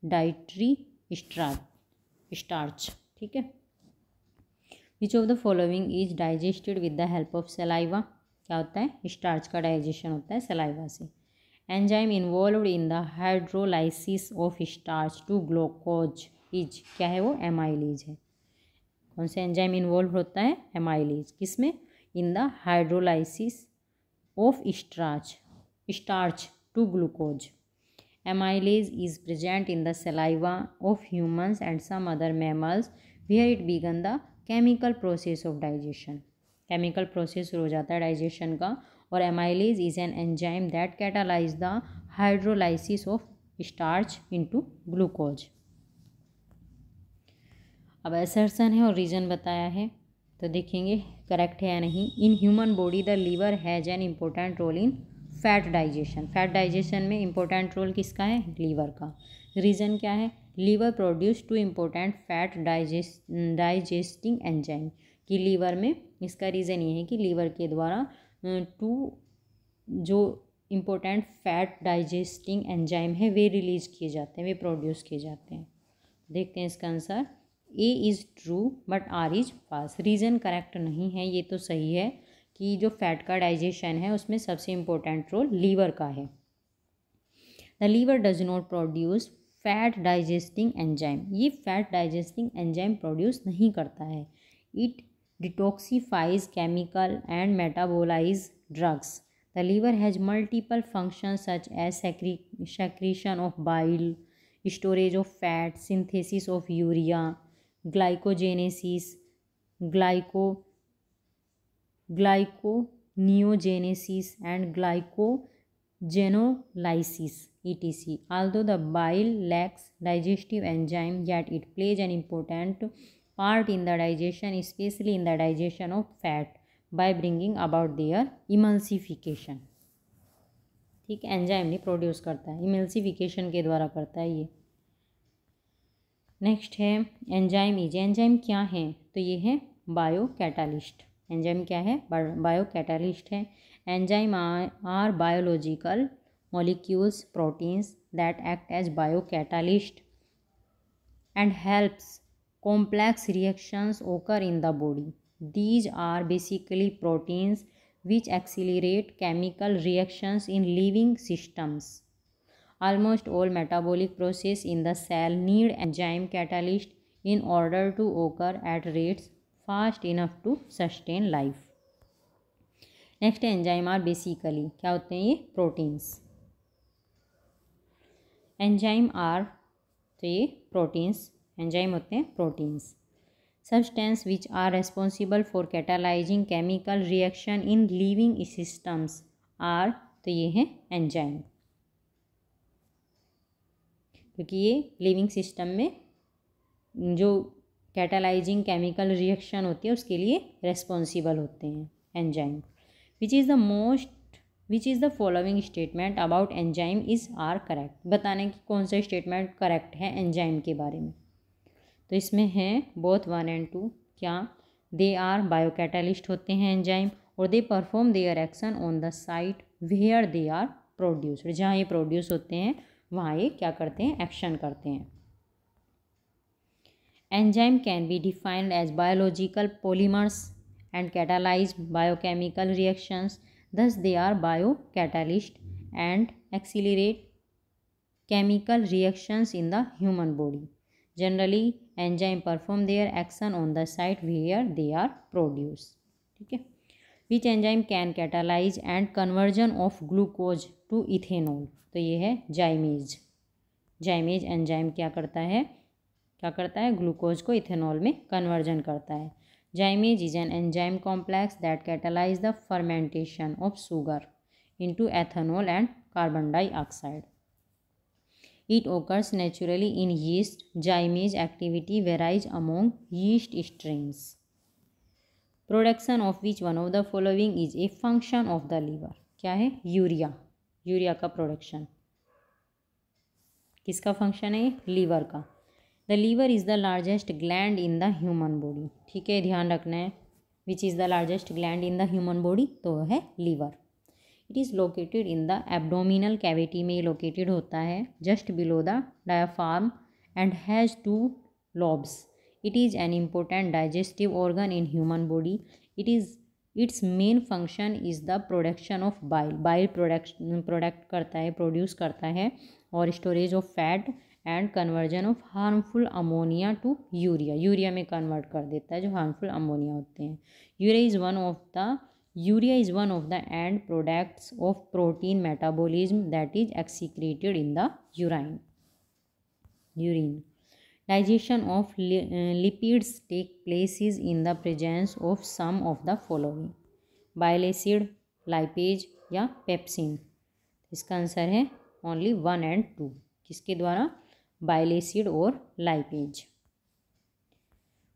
dietary starch ठीक है which of the following is digested with the help of saliva क्या होता है starch का digestion होता है saliva से enzyme involve in the hydrolysis of starch to glucose is क्या है वो एमाइलीज है कौन सा एंजाइम इन्वॉल्व होता है किस किसमें in the hydrolysis of starch starch to glucose amylase is present in the saliva of humans and some other mammals where it begin the chemical process of digestion chemical process हो जाता है digestion का और amylase is an enzyme that catalyse the hydrolysis of starch into glucose अब assertion है और reason बताया है तो देखेंगे करेक्ट है या नहीं in human body the liver has an important role in fat digestion fat digestion में इम्पोर्टेंट रोल किसका है लीवर का रीज़न क्या है liver produce two important fat digest digesting enzyme कि लीवर में इसका रीज़न ये है कि लीवर के द्वारा टू जो इम्पोर्टेंट फैट डाइजेस्टिंग एंजाइम है वे रिलीज किए जाते हैं वे प्रोड्यूस किए जाते हैं देखते हैं इसका answer A is true but R is false reason correct नहीं है ये तो सही है कि जो फैट का डाइजेशन है उसमें सबसे इम्पोर्टेंट रोल लीवर का है the liver does not produce fat digesting enzyme ये फैट डाइजेस्टिंग एंजाइम प्रोड्यूस नहीं करता है it detoxifies chemical and metabolize drugs. The liver has multiple functions such as secretion of bile, storage of fat, synthesis of urea, glycogenesis, glyco, glyconeogenesis and glycogenolysis etc. Although the bile lacks digestive enzyme yet it plays an important part in the digestion especially in the digestion of fat by bringing about their emulsification ठीक enzyme नहीं produce करता है emulsification के द्वारा करता है ये next है एंजाइम इज एंजाइम क्या है तो ये है बायो कैटालिस्ट एंजाइम क्या है बायो कैटालिस्ट है enzyme are biological molecules proteins that act as biocatalyst and helps complex reactions occur in the body. These are basically proteins which accelerate chemical reactions in living systems. Almost all metabolic process in the cell need enzyme catalyst in order to occur at rates fast enough to sustain life. Next enzyme are basically क्या होते हैं ये proteins enzyme are तो ये proteins enzyme होते हैं proteins substance which are responsible for catalysing chemical reaction in living systems are तो ये हैं एंजाइम क्योंकि ये लिविंग सिस्टम में जो कैटालाइजिंग केमिकल रिएक्शन होती है उसके लिए रेस्पॉन्सिबल होते हैं enzyme which is the most which is the following statement about enzyme is are correct बताने की कौन सा स्टेटमेंट करेक्ट है एंजाइम के बारे में तो इसमें है बोथ वन एंड टू क्या दे आर बायोकैटालिस्ट होते हैं एंजाइम और they perform their action on the site where they are produce जहाँ ये प्रोड्यूस होते हैं वहाँ ये क्या करते हैं एक्शन करते हैं enzyme can be defined as biological polymers and catalyse biochemical reactions thus they are biocatalyst and accelerate chemical reactions in the human body generally enzyme perform their action on the site where they are produce ठीक है which enzyme can catalyse and conversion of glucose to ethanol तो ये है जाइमेज जाइमेज enzyme क्या करता है क्या करता है ग्लूकोज को इथेनॉल में कन्वर्जन करता है zymase is an enzyme complex that catalyse the fermentation of sugar into ethanol and carbon dioxide it occurs naturally in yeast zymase activity varies among yeast strains production of which one of the following is a function of the liver क्या है urea urea का production किसका function है liver का the liver is the largest gland in the human body ठीक है ध्यान रखना है विच is the largest gland in the human body तो है liver it is located in the abdominal cavity में ये लोकेटेड होता है just below the diaphragm and has two lobes it is an important digestive organ in human body it is its main function is the production of bile bile production product करता है produce करता है और storage of fat and conversion of harmful ammonia to urea urea में convert कर देता है जो हार्मफुल अमोनिया होते हैं urea is one of the urea is one of the end products of protein metabolism that is excreted in the urine urine digestion of lipids take places in the presence of some of the following bile lipase या pepsin इसका answer है only one and two किसके द्वारा bile और lipase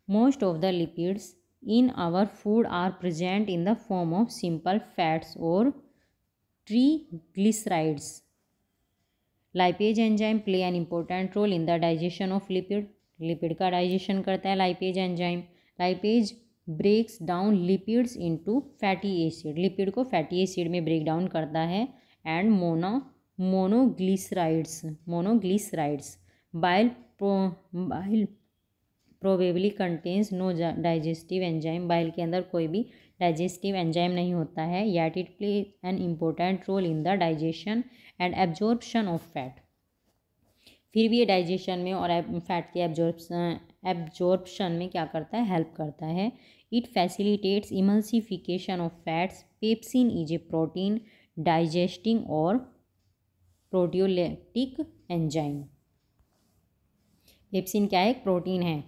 most of the lipids in our food are present in the form of simple fats और triglycerides lipase enzyme play an important role in the digestion of lipid lipid का digestion करता है lipase enzyme lipase breaks down lipids into fatty acid lipid को fatty acid में break down करता है and mono monoglycerides monoglycerides bile pro bile probably contains no digestive enzyme bile के अंदर कोई भी डाइजेस्टिव एंजाइम नहीं होता है yet it play an important role in the digestion and absorption of fat फिर भी ये डाइजेशन में और फैट के एब्जॉर्प्शन एब्जॉर्बशन में क्या करता है हेल्प करता है it facilitates emulsification of fats pepsin is a protein digesting और प्रोटियोलेक्टिक एंजाइम पेप्सिन क्या है एक प्रोटीन है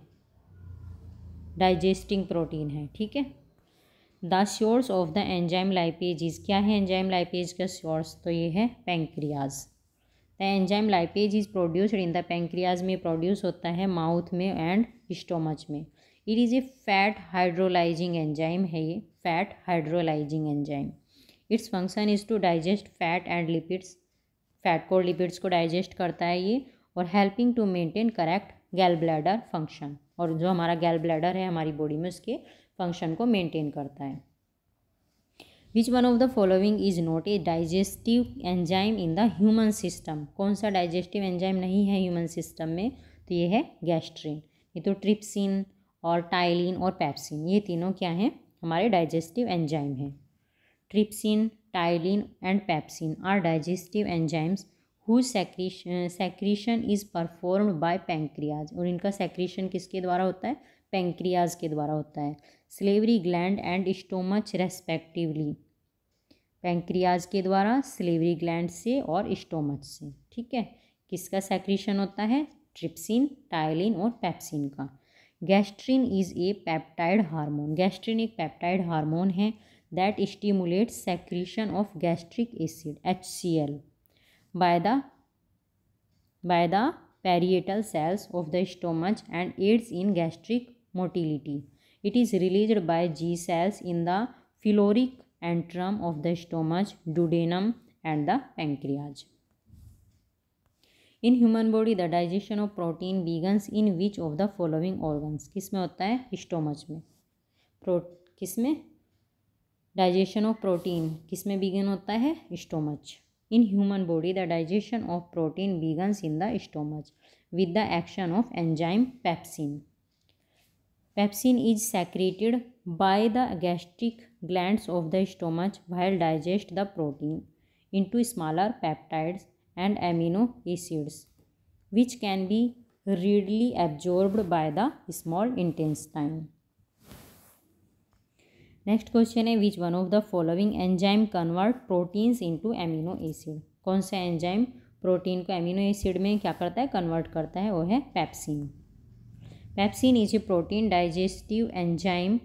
डाइजेस्टिंग प्रोटीन है ठीक है the source of the enzyme lipases क्या है एंजाइम लाइपेज का श्योर्स तो ये है pancreas the enzyme lipase is produced in the pancreas में प्रोड्यूस होता है माउथ में एंड स्टोमच में it is a fat hydrolysing enzyme है ये fat hydrolysing enzyme its function is to digest fat and lipids fat को lipids को digest करता है ये और हेल्पिंग टू मेंटेन करेक्ट गैल ब्लैडर फंक्शन और जो हमारा गैल ब्लैडर है हमारी बॉडी में उसके फंक्शन को मेंटेन करता है which one of the following is not a digestive enzyme in the human system कौन सा डाइजेस्टिव एंजाइम नहीं है ह्यूमन सिस्टम में तो ये है गैस्ट्रिन ये तो ट्रिप्सिन और टाइलिन और पैप्सिन ये तीनों क्या हैं हमारे डाइजेस्टिव एंजाइम हैं trypsin ptyalin and pepsin are digestive enzymes whose secretion secretion is performed by pancreas और इनका सेक्रीशन किसके द्वारा होता है पेंक्रियाज के द्वारा होता है salivary gland and stomach respectively pancreas के द्वारा स्लेवरी ग्लैंड से और स्टोमच से ठीक है किसका सेक्रीशन होता है ट्रिप्सिन टाइलिन और पैप्सिन का gastrin is a peptide hormone gastrin एक पैप्टाइड हार्मोन है that stimulates secretion of gastric acid H C L by the by the parietal cells of the stomach and aids in gastric motility it is released by g cells in the pyloric antrum of the stomach duodenum and the pancreas in human body the digestion of protein begins in which of the following organs किस में होता है stomach में pro किस में digestion of protein किस में begin होता है stomach in human body the digestion of protein begins in the stomach with the action of enzyme pepsin pepsin is secreted by the gastric glands of the stomach while digest the protein into smaller peptides and amino acids which can be readily absorbed by the small intestine next question है which one of the following enzyme convert proteins into amino acid कौन सा enzyme protein को amino acid में क्या करता है convert करता है वो है pepsin pepsin is a protein digestive enzyme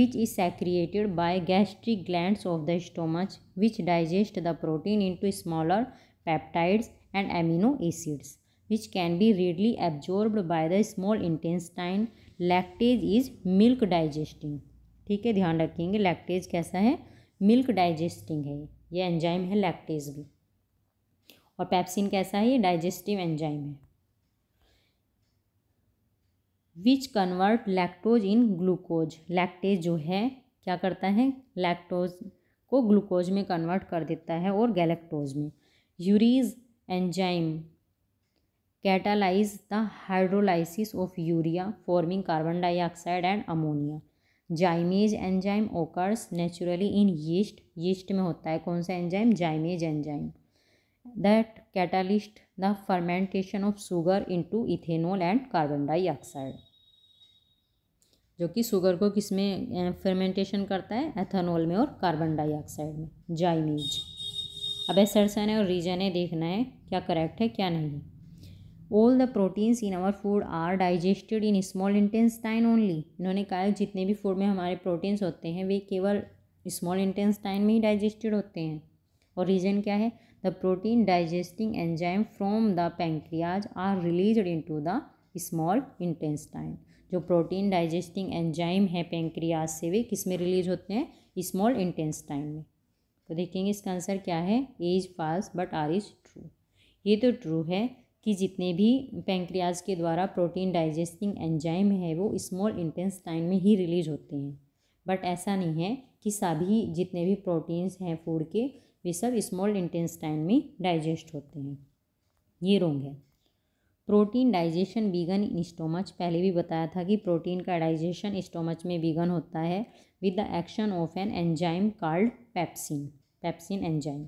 which is secreted by gastric gland of the stomach which digest the protein into smaller peptides and amino acids which can be readily absorb by the small intestine lactase is milk digesting ठीक है ध्यान रखेंगे lactase कैसा है milk digesting है ये enzyme है lactase भी और पैप्सिन कैसा है ये डाइजेस्टिव एंजाइम है which convert lactose in glucose lactase जो है क्या करता है लैक्टोज को ग्लूकोज में कन्वर्ट कर देता है और गैलेक्टोज में urease enzyme catalyse the hydrolysis of urea forming carbon dioxide and ammonia zymase enzyme occurs naturally in yeast yeast में होता है कौन सा enzyme zymase enzyme that catalyst the fermentation of sugar to ethanol and carbon dioxide जो कि sugar को किस में फर्मेंटेशन करता है एथेनॉल में और कार्बन डाइऑक्साइड में जाइमेज अब एसरसन है और रीजन है देखना है क्या करेक्ट है क्या नहीं all the proteins in our food are digested in small intestine only इन्होंने कहा है जितने भी फूड में हमारे प्रोटीन्स होते हैं वे केवल स्मॉल इंटेंसटाइन में ही डाइजेस्टेड होते हैं और रीज़न क्या है the protein digesting enzyme from the pancreas are into the small intestine जो प्रोटीन डाइजेस्टिंग एंजाइम है पेंक्रियाज से वे किस में रिलीज होते हैं स्मॉल इंटेंसटाइन में तो देखेंगे इसका आंसर क्या है A's false but R is true ये तो ट्रू है कि जितने भी पेंक्रियाज के द्वारा प्रोटीन डाइजेस्टिंग एंजाइम है वो स्मॉल टाइम में ही रिलीज होते हैं बट ऐसा नहीं है कि सभी जितने भी प्रोटीन्स हैं फूड के वे सब स्मॉल टाइम में डाइजेस्ट होते हैं ये रोंग है protein digestion began in stomach पहले भी बताया था कि प्रोटीन का डाइजेशन स्टोमच में बीगन होता है with the action of an enzyme called pepsin pepsin enzyme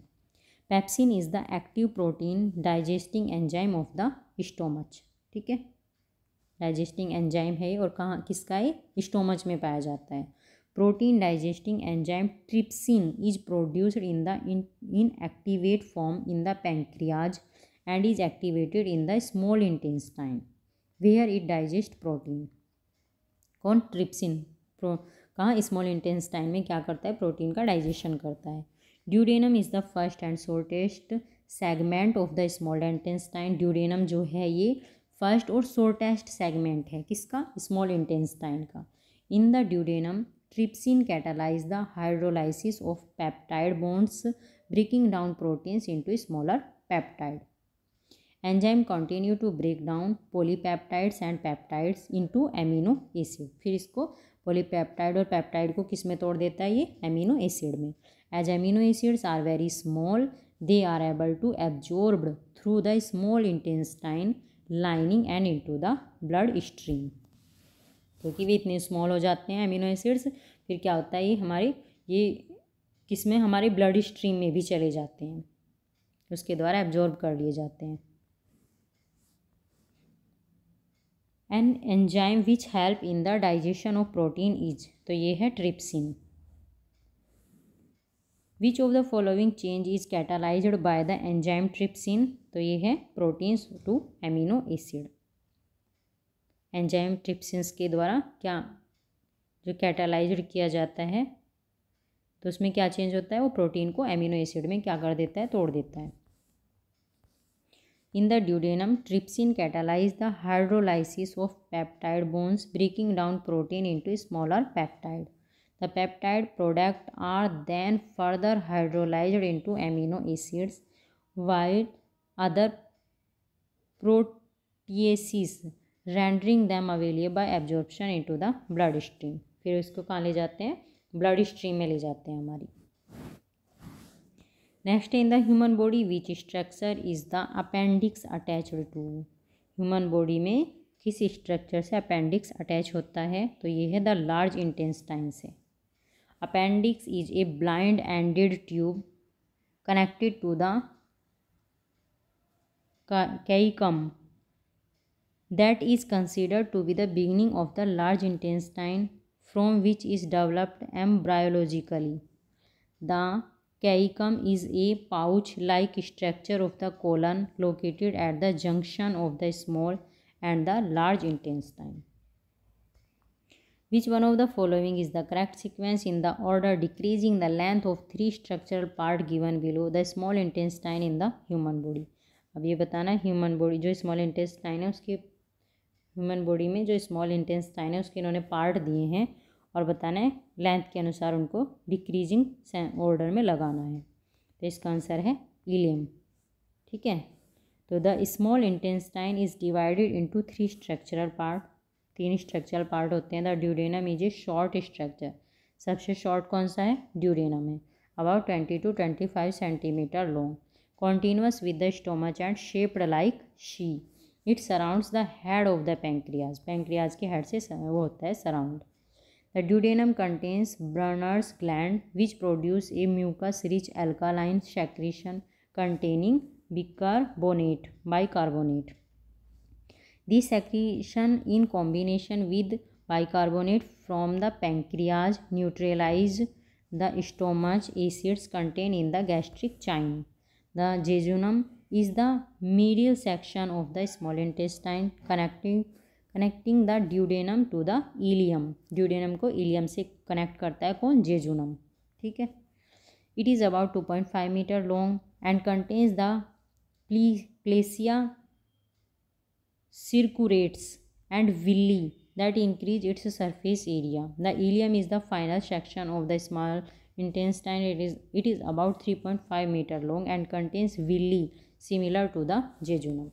pepsin is the active protein digesting enzyme of the stomach ठीक है डाइजेस्टिंग एंजाइम है और कहाँ किसका है स्टोमच में पाया जाता है protein digesting enzyme trypsin is produced in the inactive form in the pancreas and is activated in the small intestine where it digest protein कौन ट्रिप्सिन प्रो कहाँ स्मॉल इंटेस्टाइन में क्या करता है प्रोटीन का डाइजेशन करता है duodenum is the first and shortest segment of the small intestine duodenum जो है ये फर्स्ट और शॉर्टेस्ट सेगमेंट है किसका स्मॉल इंटेस्टाइन का in the duodenum trypsin catalyse the hydrolysis of peptide bonds breaking down proteins into smaller peptide enzyme continue to break down polypeptides and peptides into amino acid फिर इसको पोलीपैप्टाइड और peptide को किस में तोड़ देता है ये एमिनो एसिड में As acids are very small they are able to absorb through the small small lining and into the blood stream क्योंकि वे इतने स्मॉल हो जाते हैं अमीनो एसिड्स फिर क्या होता है ये हमारे ये किस में हमारे ब्लड स्ट्रीम में भी चले जाते हैं उसके द्वारा एब्जॉर्ब कर लिए जाते हैं an enzyme which help in the digestion of protein is तो ये है trypsin which of the following change is catalysed by the enzyme trypsin तो ये है proteins to amino acid enzyme trypsins के द्वारा क्या जो कैटालाइज्ड किया जाता है तो उसमें क्या चेंज होता है वो प्रोटीन को एमिनो एसिड में क्या कर देता है तोड़ देता है in the duodenum trypsin catalyse the hydrolysis of peptide bonds breaking down protein into smaller peptide The peptide products are then further hydrolyzed into amino acids while other proteases rendering them available by absorption into the blood stream. फिर इसको कहाँ ले जाते हैं blood stream में ले जाते हैं हमारी next in the human body which structure is the appendix attached to human body में किस स्ट्रक्चर से अपेंडिक्स अटैच होता है तो ये है द लार्ज इंटेस्टाइन से Appendix is a blind ended tube connected to the caecum that is considered to be the beginning of the large intestine from which is developed embryologically. The caecum is a pouch-like structure of the colon located at the junction of the small and the large intestine. Which one of the following is the correct sequence in the order decreasing the length of three structural part given below the small intestine in the human body? अब ये बताना human body जो small intestine है उसके human body में जो small intestine है उसके इन्होंने पार्ट दिए हैं और बताना है लेंथ के अनुसार उनको डिक्रीजिंग ऑर्डर में लगाना है तो इसका आंसर है इलियम ठीक है तो the small intestine is divided into three structural part तीन स्ट्रक्चरल पार्ट होते हैं the duodenum is a short structure सबसे शॉर्ट कौन सा है ड्यूडेनम है about twenty to twenty five centimetre long continuous with the stomach and shaped like C it surrounds the head of the pancreas pancreas के head से वो होता है surround the duodenum contains Brunner's gland which produce a mucus rich alkaline secretion बोनेट bicarbonate this secretion in combination with bicarbonate from the pancreas neutralise the stomach acids contain in the gastric chyme the jejunum is the medial section of the small intestine connecting connecting the duodenum to the ileum duodenum को ileum से connect करता है कौन jejunum ठीक है it is about two point five metre long and contains the प्ली circulates and villi that increase its surface area. The ileum is the final section of the small intestine. It is, it is about 3.5 meter long and contains villi similar to the jejunum.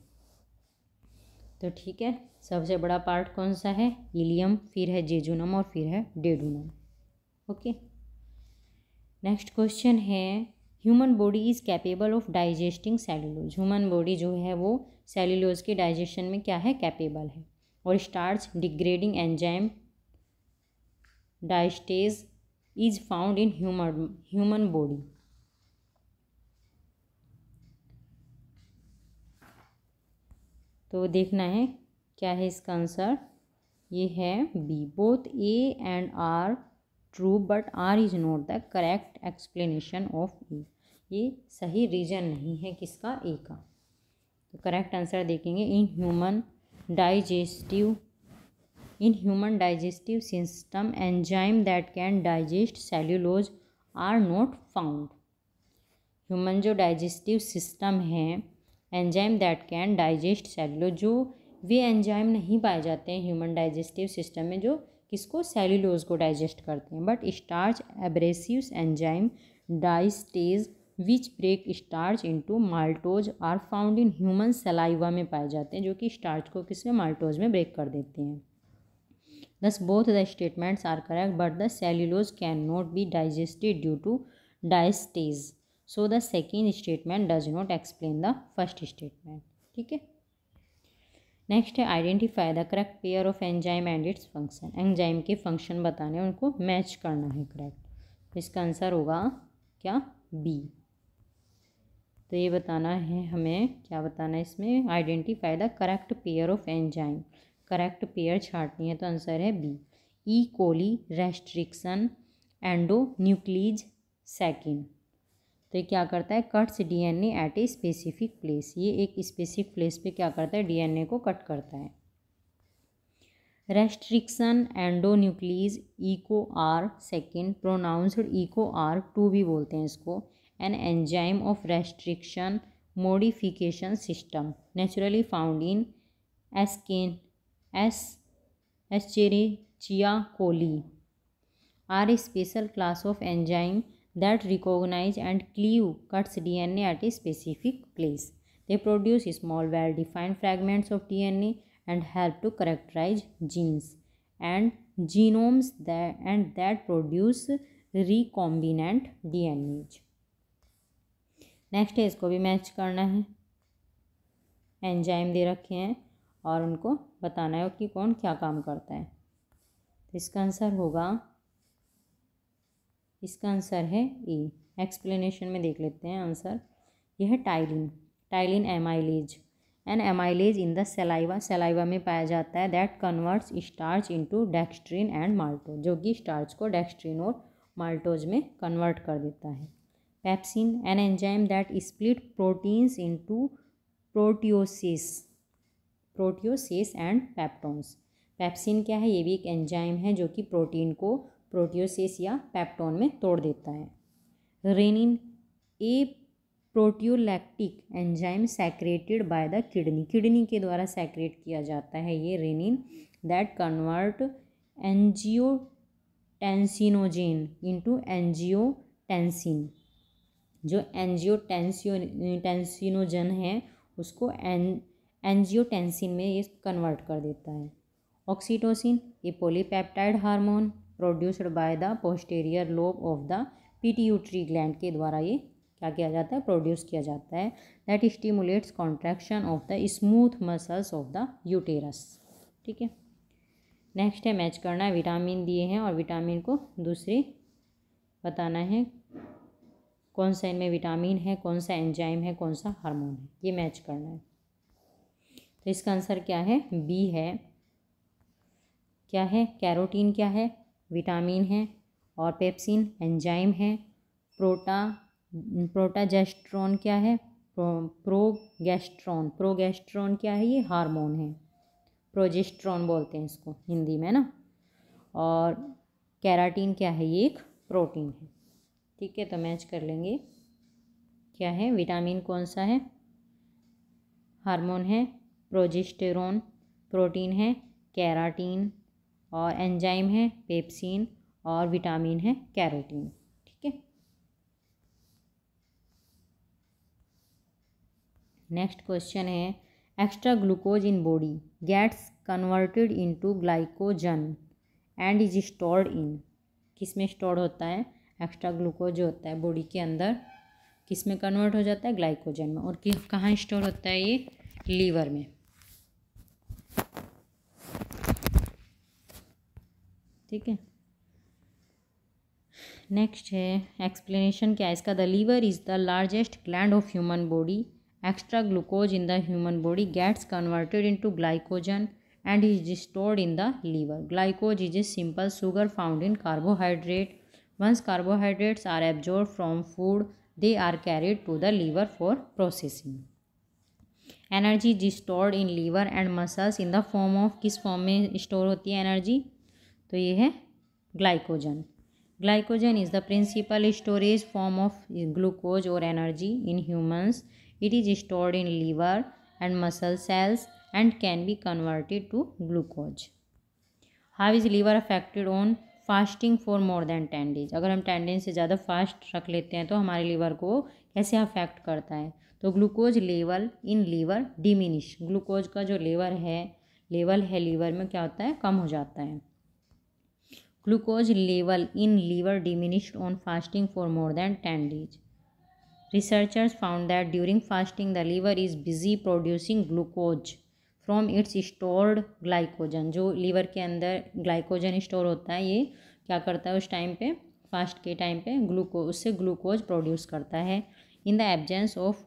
तो ठीक है सबसे बड़ा part कौन सा है ilium फिर है जेजुनम और फिर है डेडुनम ओके नेक्स्ट क्वेश्चन है human body is capable of digesting cellulose human body जो है वो सेल्यूलोज के डाइजेशन में क्या है कैपेबल है और starch degrading enzyme diastase is found in human human body तो देखना है क्या है इसका आंसर ये है B both A and R true but R is not the correct explanation of A ये सही रीजन नहीं है किसका ए का करेक्ट आंसर देखेंगे in human digestive in human digestive system enzyme that can digest cellulose are not found human जो digestive system है enzyme that can digest cellulose जो वे एंजाइम नहीं पाए जाते हैं ह्यूमन डाइजेस्टिव सिस्टम में जो किसको सेल्यूलोज को डाइजेस्ट करते हैं but starch abrasive enzyme diastase which break starch into maltose are found in human saliva में पाए जाते हैं जो कि स्टार्च को किस में माल्टोज में ब्रेक कर देते हैं thus both the statements are correct but the cellulose can not be digested due to diastase so the second statement does not explain the first statement ठीक है नेक्स्ट है identify the correct pair of enzyme and its function enzyme के function बताने उनको match करना है correct इसका answer होगा क्या बी तो ये बताना है हमें क्या बताना है इसमें identify the correct pair of enzyme correct pair छाटनी है तो आंसर है B E coli restriction endonuclease second तो ये क्या करता है cuts DNA at a specific place ये एक स्पेसिफिक प्लेस पे क्या करता है डीएनए को कट करता है restriction endonuclease Eco R second pronounced Eco R two भी बोलते हैं इसको an enzyme of restriction modification system naturally found in ascane S. Escherichia coli are a special class of enzyme that recognize and cleave cuts DNA at a specific place. They produce small well-defined fragments of DNA and help to characterize genes and genomes that and that produce recombinant DNA. Next है इसको भी match करना है enzyme दे रखे हैं और उनको बताना है कि कौन क्या काम करता है तो इसका आंसर होगा इसका आंसर है ई एक्सप्लेनेशन में देख लेते हैं आंसर यह है ptyalin ptyalin amylase an amylase in the saliva saliva में पाया जाता है that converts starch into dextrin and maltose जो कि स्टार्च को डेक्स्ट्रीन और माल्टोज में कन्वर्ट कर देता है pepsin, an enzyme that split proteins into proteoses proteoses and peptones pepsin क्या है ये भी एक एंजाइम है जो कि प्रोटीन को प्रोटियोसिस या पैप्टोन में तोड़ देता है renin a proteolytic enzyme secreted by the kidney kidney के द्वारा सैक्रेट किया जाता है ये renin that convert angiotensinogen into angiotensin जो एनजियो टेंसिनोजन है उसको एन एनजियोटेंसिन में ये कन्वर्ट कर देता है ऑक्सीटोसिन ये polypeptide hormone produced by the posterior lobe of the pituitary gland के द्वारा ये क्या किया जाता है प्रोड्यूस किया जाता है that stimulates contraction of the smooth muscles of the uterus ठीक है नेक्स्ट है मैच करना है विटामिन दिए हैं और विटामिन को दूसरे बताना है कौन सा इनमें विटामिन है कौन सा एंजाइम है कौन सा हार्मोन है ये मैच करना है तो इसका आंसर क्या है बी है क्या है कैरोटीन क्या है विटामिन है और पेप्सिन एंजाइम है प्रोटा प्रोटाजेस्ट्रॉन क्या है प्रोगेस्ट्रॉन प्रोगेस्ट्रॉन क्या है ये हार्मोन है प्रोजेस्ट्रॉन बोलते हैं इसको हिंदी में ना और कैराटीन क्या है ये एक प्रोटीन है ठीक है तो मैच कर लेंगे क्या है विटामिन कौन सा है हार्मोन है प्रोजिस्टेरोन प्रोटीन है कैराटीन और एंजाइम है पेप्सिन और विटामिन है कैरोटीन ठीक है नेक्स्ट क्वेश्चन है extra glucose in body gets converted into glycogen and is stored in किस में स्टोर होता है एक्स्ट्रा ग्लूकोज जो होता है बॉडी के अंदर किस में कन्वर्ट हो जाता है ग्लाइकोजन में और कहाँ स्टोर होता है ये लीवर में ठीक है नेक्स्ट है एक्सप्लेनेशन क्या है इसका the liver is the largest gland of human body extra glucose in the human body gets converted into glycogen and is stored in the liver glucose is a simple sugar found in carbohydrate once carbohydrates are absorb from food they are carried to the liver for processing energy जी stored in liver and muscles in the form of किस फॉर्म में store होती है energy तो ये है glycogen glycogen is the principal storage form of glucose और energy in humans it is stored in liver and muscle cells and can be converted to glucose how is liver affected on fasting for more than ten days अगर हम ten days से ज़्यादा fast रख लेते हैं तो हमारे liver को कैसे अफेक्ट करता है तो glucose level in liver diminish glucose का जो लेवर है लेवल है लीवर में क्या होता है कम हो जाता है glucose level in liver diminished on fasting for more than ten days researchers found that during fasting the liver is busy producing glucose from its stored glycogen जो लीवर के अंदर ग्लाइकोजन स्टोर होता है ये क्या करता है उस टाइम पे फास्ट के टाइम पे ग्लूको उससे ग्लूकोज प्रोड्यूस करता है in the absence of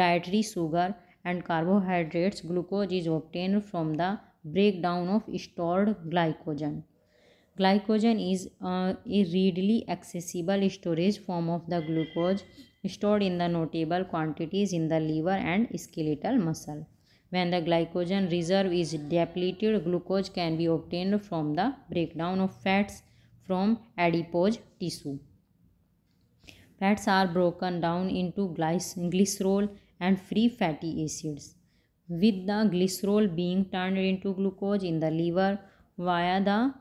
dietary sugar and carbohydrates glucose is obtained from the break down of stored glycogen glycogen is a readily accessible storage form of the glucose stored in the notable quantities in the liver and skeletal muscle When the glycogen reserve is depleted, glucose can be obtained from the breakdown of fats from adipose tissue. Fats are broken down into glycerol and free fatty acids. With the glycerol being turned into glucose in the liver via the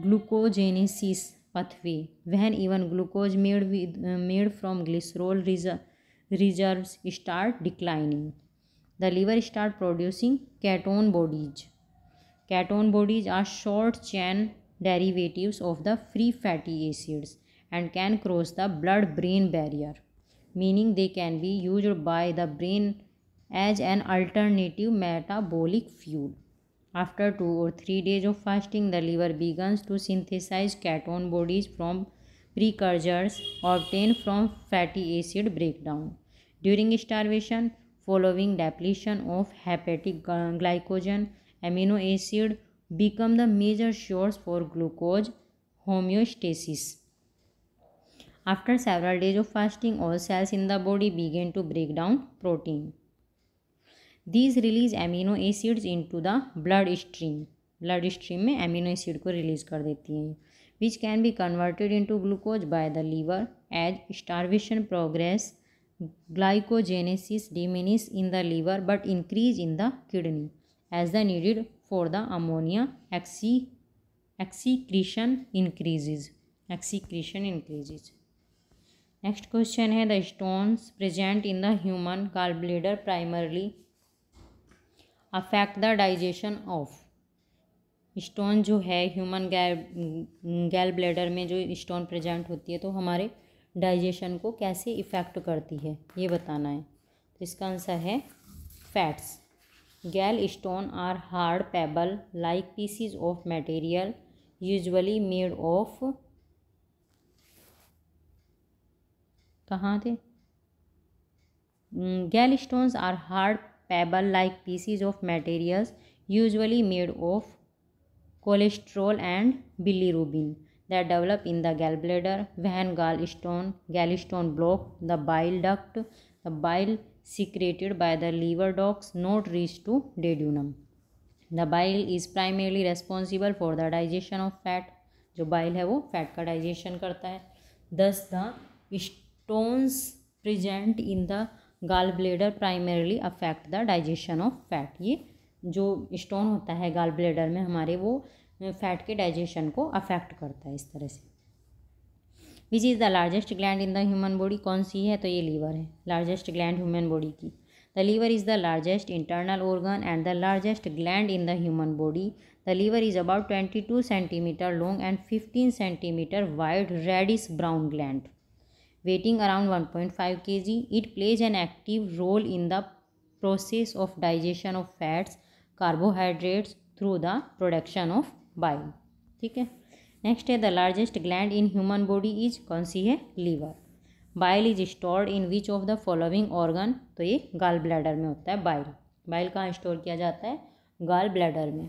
glucogenesis pathway, when even glucose made, with, uh, made from glycerol reserve, reserves start declining. the liver start producing ketone bodies. Ketone bodies are short chain derivatives of the free fatty acids and can cross the blood brain barrier, meaning they can be used by the brain as an alternative metabolic fuel. After 2 or 3 days of fasting, the liver begins to synthesize ketone bodies from precursors obtained from fatty acid breakdown. During starvation, following depletion of hepatic glycogen amino acid become the major source for glucose homeostasis. After several days of fasting, all cells in the body begin to break down protein. These release amino acids into the blood stream. Blood stream में amino acid को release कर देती हैं which can be converted into glucose by the liver as starvation progress glycogenesis diminish in the liver but increase in the kidney as the needed for the ammonia excretion increases excretion increases next question है the stones present in the human gallbladder primarily affect the digestion of stone जो है human गैल गैल bladder में जो stone present होती है तो हमारे डाइजेशन को कैसे इफ़ेक्ट करती है ये बताना है तो इसका आंसर है fats gall stone are hard pebble like pieces of material usually made of कहाँ थे gall stones are hard pebble like pieces of materials usually made of cholesterol and rubin that develop in the gallbladder, when gallstone, gallstone block the bile duct, the bile secreted by the liver ducts not reach to duodenum. The bile is primarily responsible for the digestion of fat. jo bile hai wo fat ka digestion karta hai thus the stones present in the gall bladder primarily affect the digestion of fat ये जो stone होता है gall bladder में हमारे वो fat के digestion को affect करता है इस तरह से which is the largest gland in the human body कौन सी है तो ये लीवर है लार्जेस्ट ग्लैंड ह्यूमन बॉडी की the liver is the largest internal organ and the largest gland in the human body the liver is about twenty two centimetre long and fifteen centimetre wide reddish brown gland weighing around one point five K G it plays an active role in the process of digestion of fats carbohydrates through the production of bile ठीक है next है the largest gland in human body is कौन सी है liver bile is stored in which of the following organ तो ये गाल bladder में होता है बाइल बाइल कहाँ स्टोर किया जाता है गाल ब्लैडर में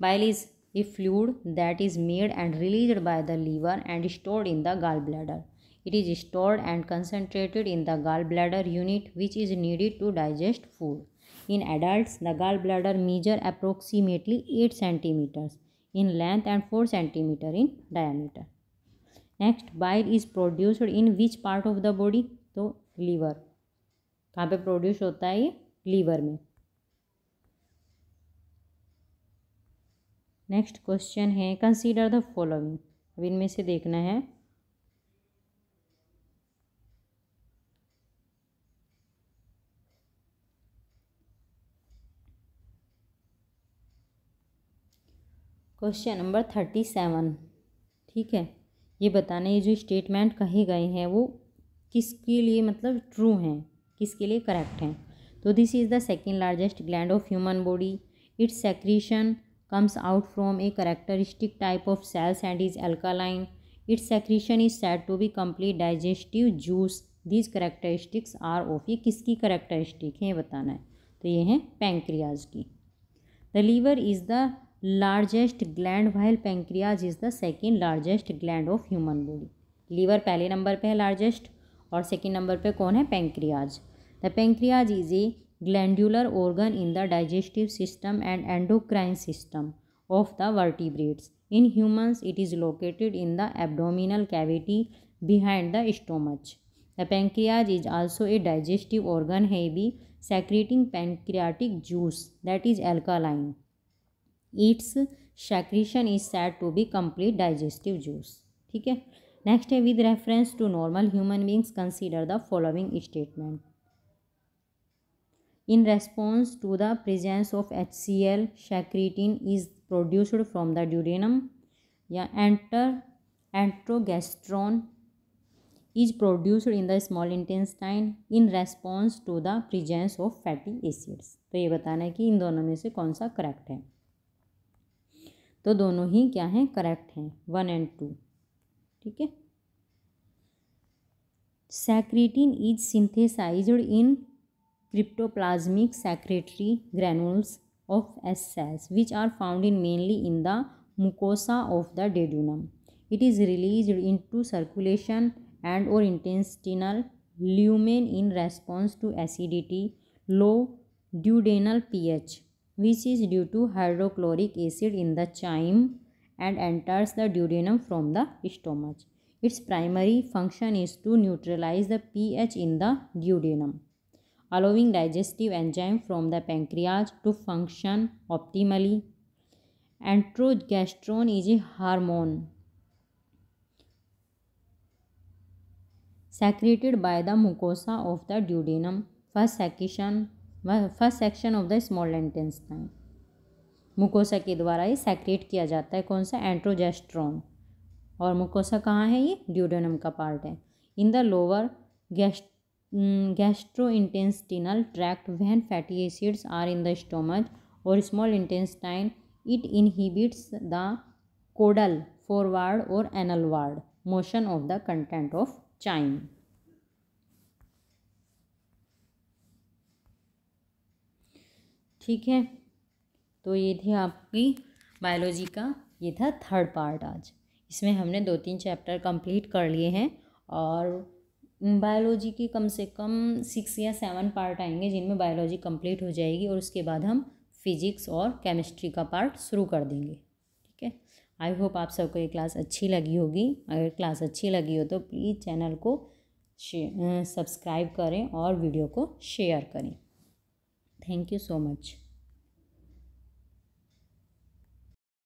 bile is a fluid that is made and release by the liver and stored in the gall bladder is stored and concentrated in the gall bladder unit which is needed to digest food in adults the gall bladder measure approximately eight centimetres in length and four centimetre in diameter next bile is produced in which part of the body तो liver कहाँ पे produce होता है ये liver में next question है consider the following अब इनमें से देखना है क्वेश्चन नंबर थर्टी सेवन ठीक है ये बताने ये जो स्टेटमेंट कहे गए हैं वो किसके लिए मतलब ट्रू हैं किसके लिए करेक्ट हैं तो this is the second largest gland of human body its secretion comes out from a characteristic type of cells and is alkaline its secretion is said to be complete digestive juice these characteristics are of ये किसकी characteristic है ये बताना है तो ये हैं pancreas की the liver is the largest gland while pancreas is the second largest gland of human body liver पहले नंबर पे है लार्जेस्ट और सेकेंड नंबर पे कौन है pancreas the pancreas is a glandular organ in the digestive system and endocrine system of the vertebrates in humans it is located in the abdominal cavity behind the stomach the pancreas is also a digestive organ है B secreting pancreatic juice that is alkaline its secretion is said to be complete digestive juice ठीक है next है with reference to normal human beings consider the following statement in response to the presence of H C L secretin is produced from the duodenum या enter enterogastrone is produced in the small intestine in response to the presence of fatty acids तो ये बताना है कि इन दोनों में से कौन सा करेक्ट है तो दोनों ही क्या हैं करेक्ट हैं वन एंड टू ठीक है secretin is synthesize in cytoplasmic secretory granules of S cells which are found in mainly in the mucosa of the duodenum it is release into circulation and और intestinal lumen in response to acidity low duodenal P H which is due to hydrochloric acid in the chyme and enters the duodenum from the stomach. Its primary function is to neutralize the pH in the duodenum, allowing digestive enzyme from the pancreas to function optimally. Antrogastrone is a hormone secreted by the mucosa of the duodenum. First secretion first section of the small intestine mucosa के द्वारा ये secret किया जाता है कौन सा एंट्रोजेस्ट्रॉन और मुकोसा कहाँ है ये ड्यूडोनम का पार्ट है in the lower gast gastro intestinal tract when fatty acids are in the stomach और small intestine it inhibits the caudal forward और onward motion of the content of chyme ठीक है तो ये थी आपकी बायोलॉजी का ये था थर्ड पार्ट आज इसमें हमने दो तीन चैप्टर कंप्लीट कर लिए हैं और बायोलॉजी के कम से कम सिक्स या सेवन पार्ट आएंगे जिनमें बायोलॉजी कंप्लीट हो जाएगी और उसके बाद हम फिजिक्स और केमिस्ट्री का पार्ट शुरू कर देंगे ठीक है आई होप आप सबको ये क्लास अच्छी लगी होगी अगर क्लास अच्छी लगी हो तो प्लीज़ चैनल को सब्सक्राइब करें और वीडियो को शेयर करें Thank you so much.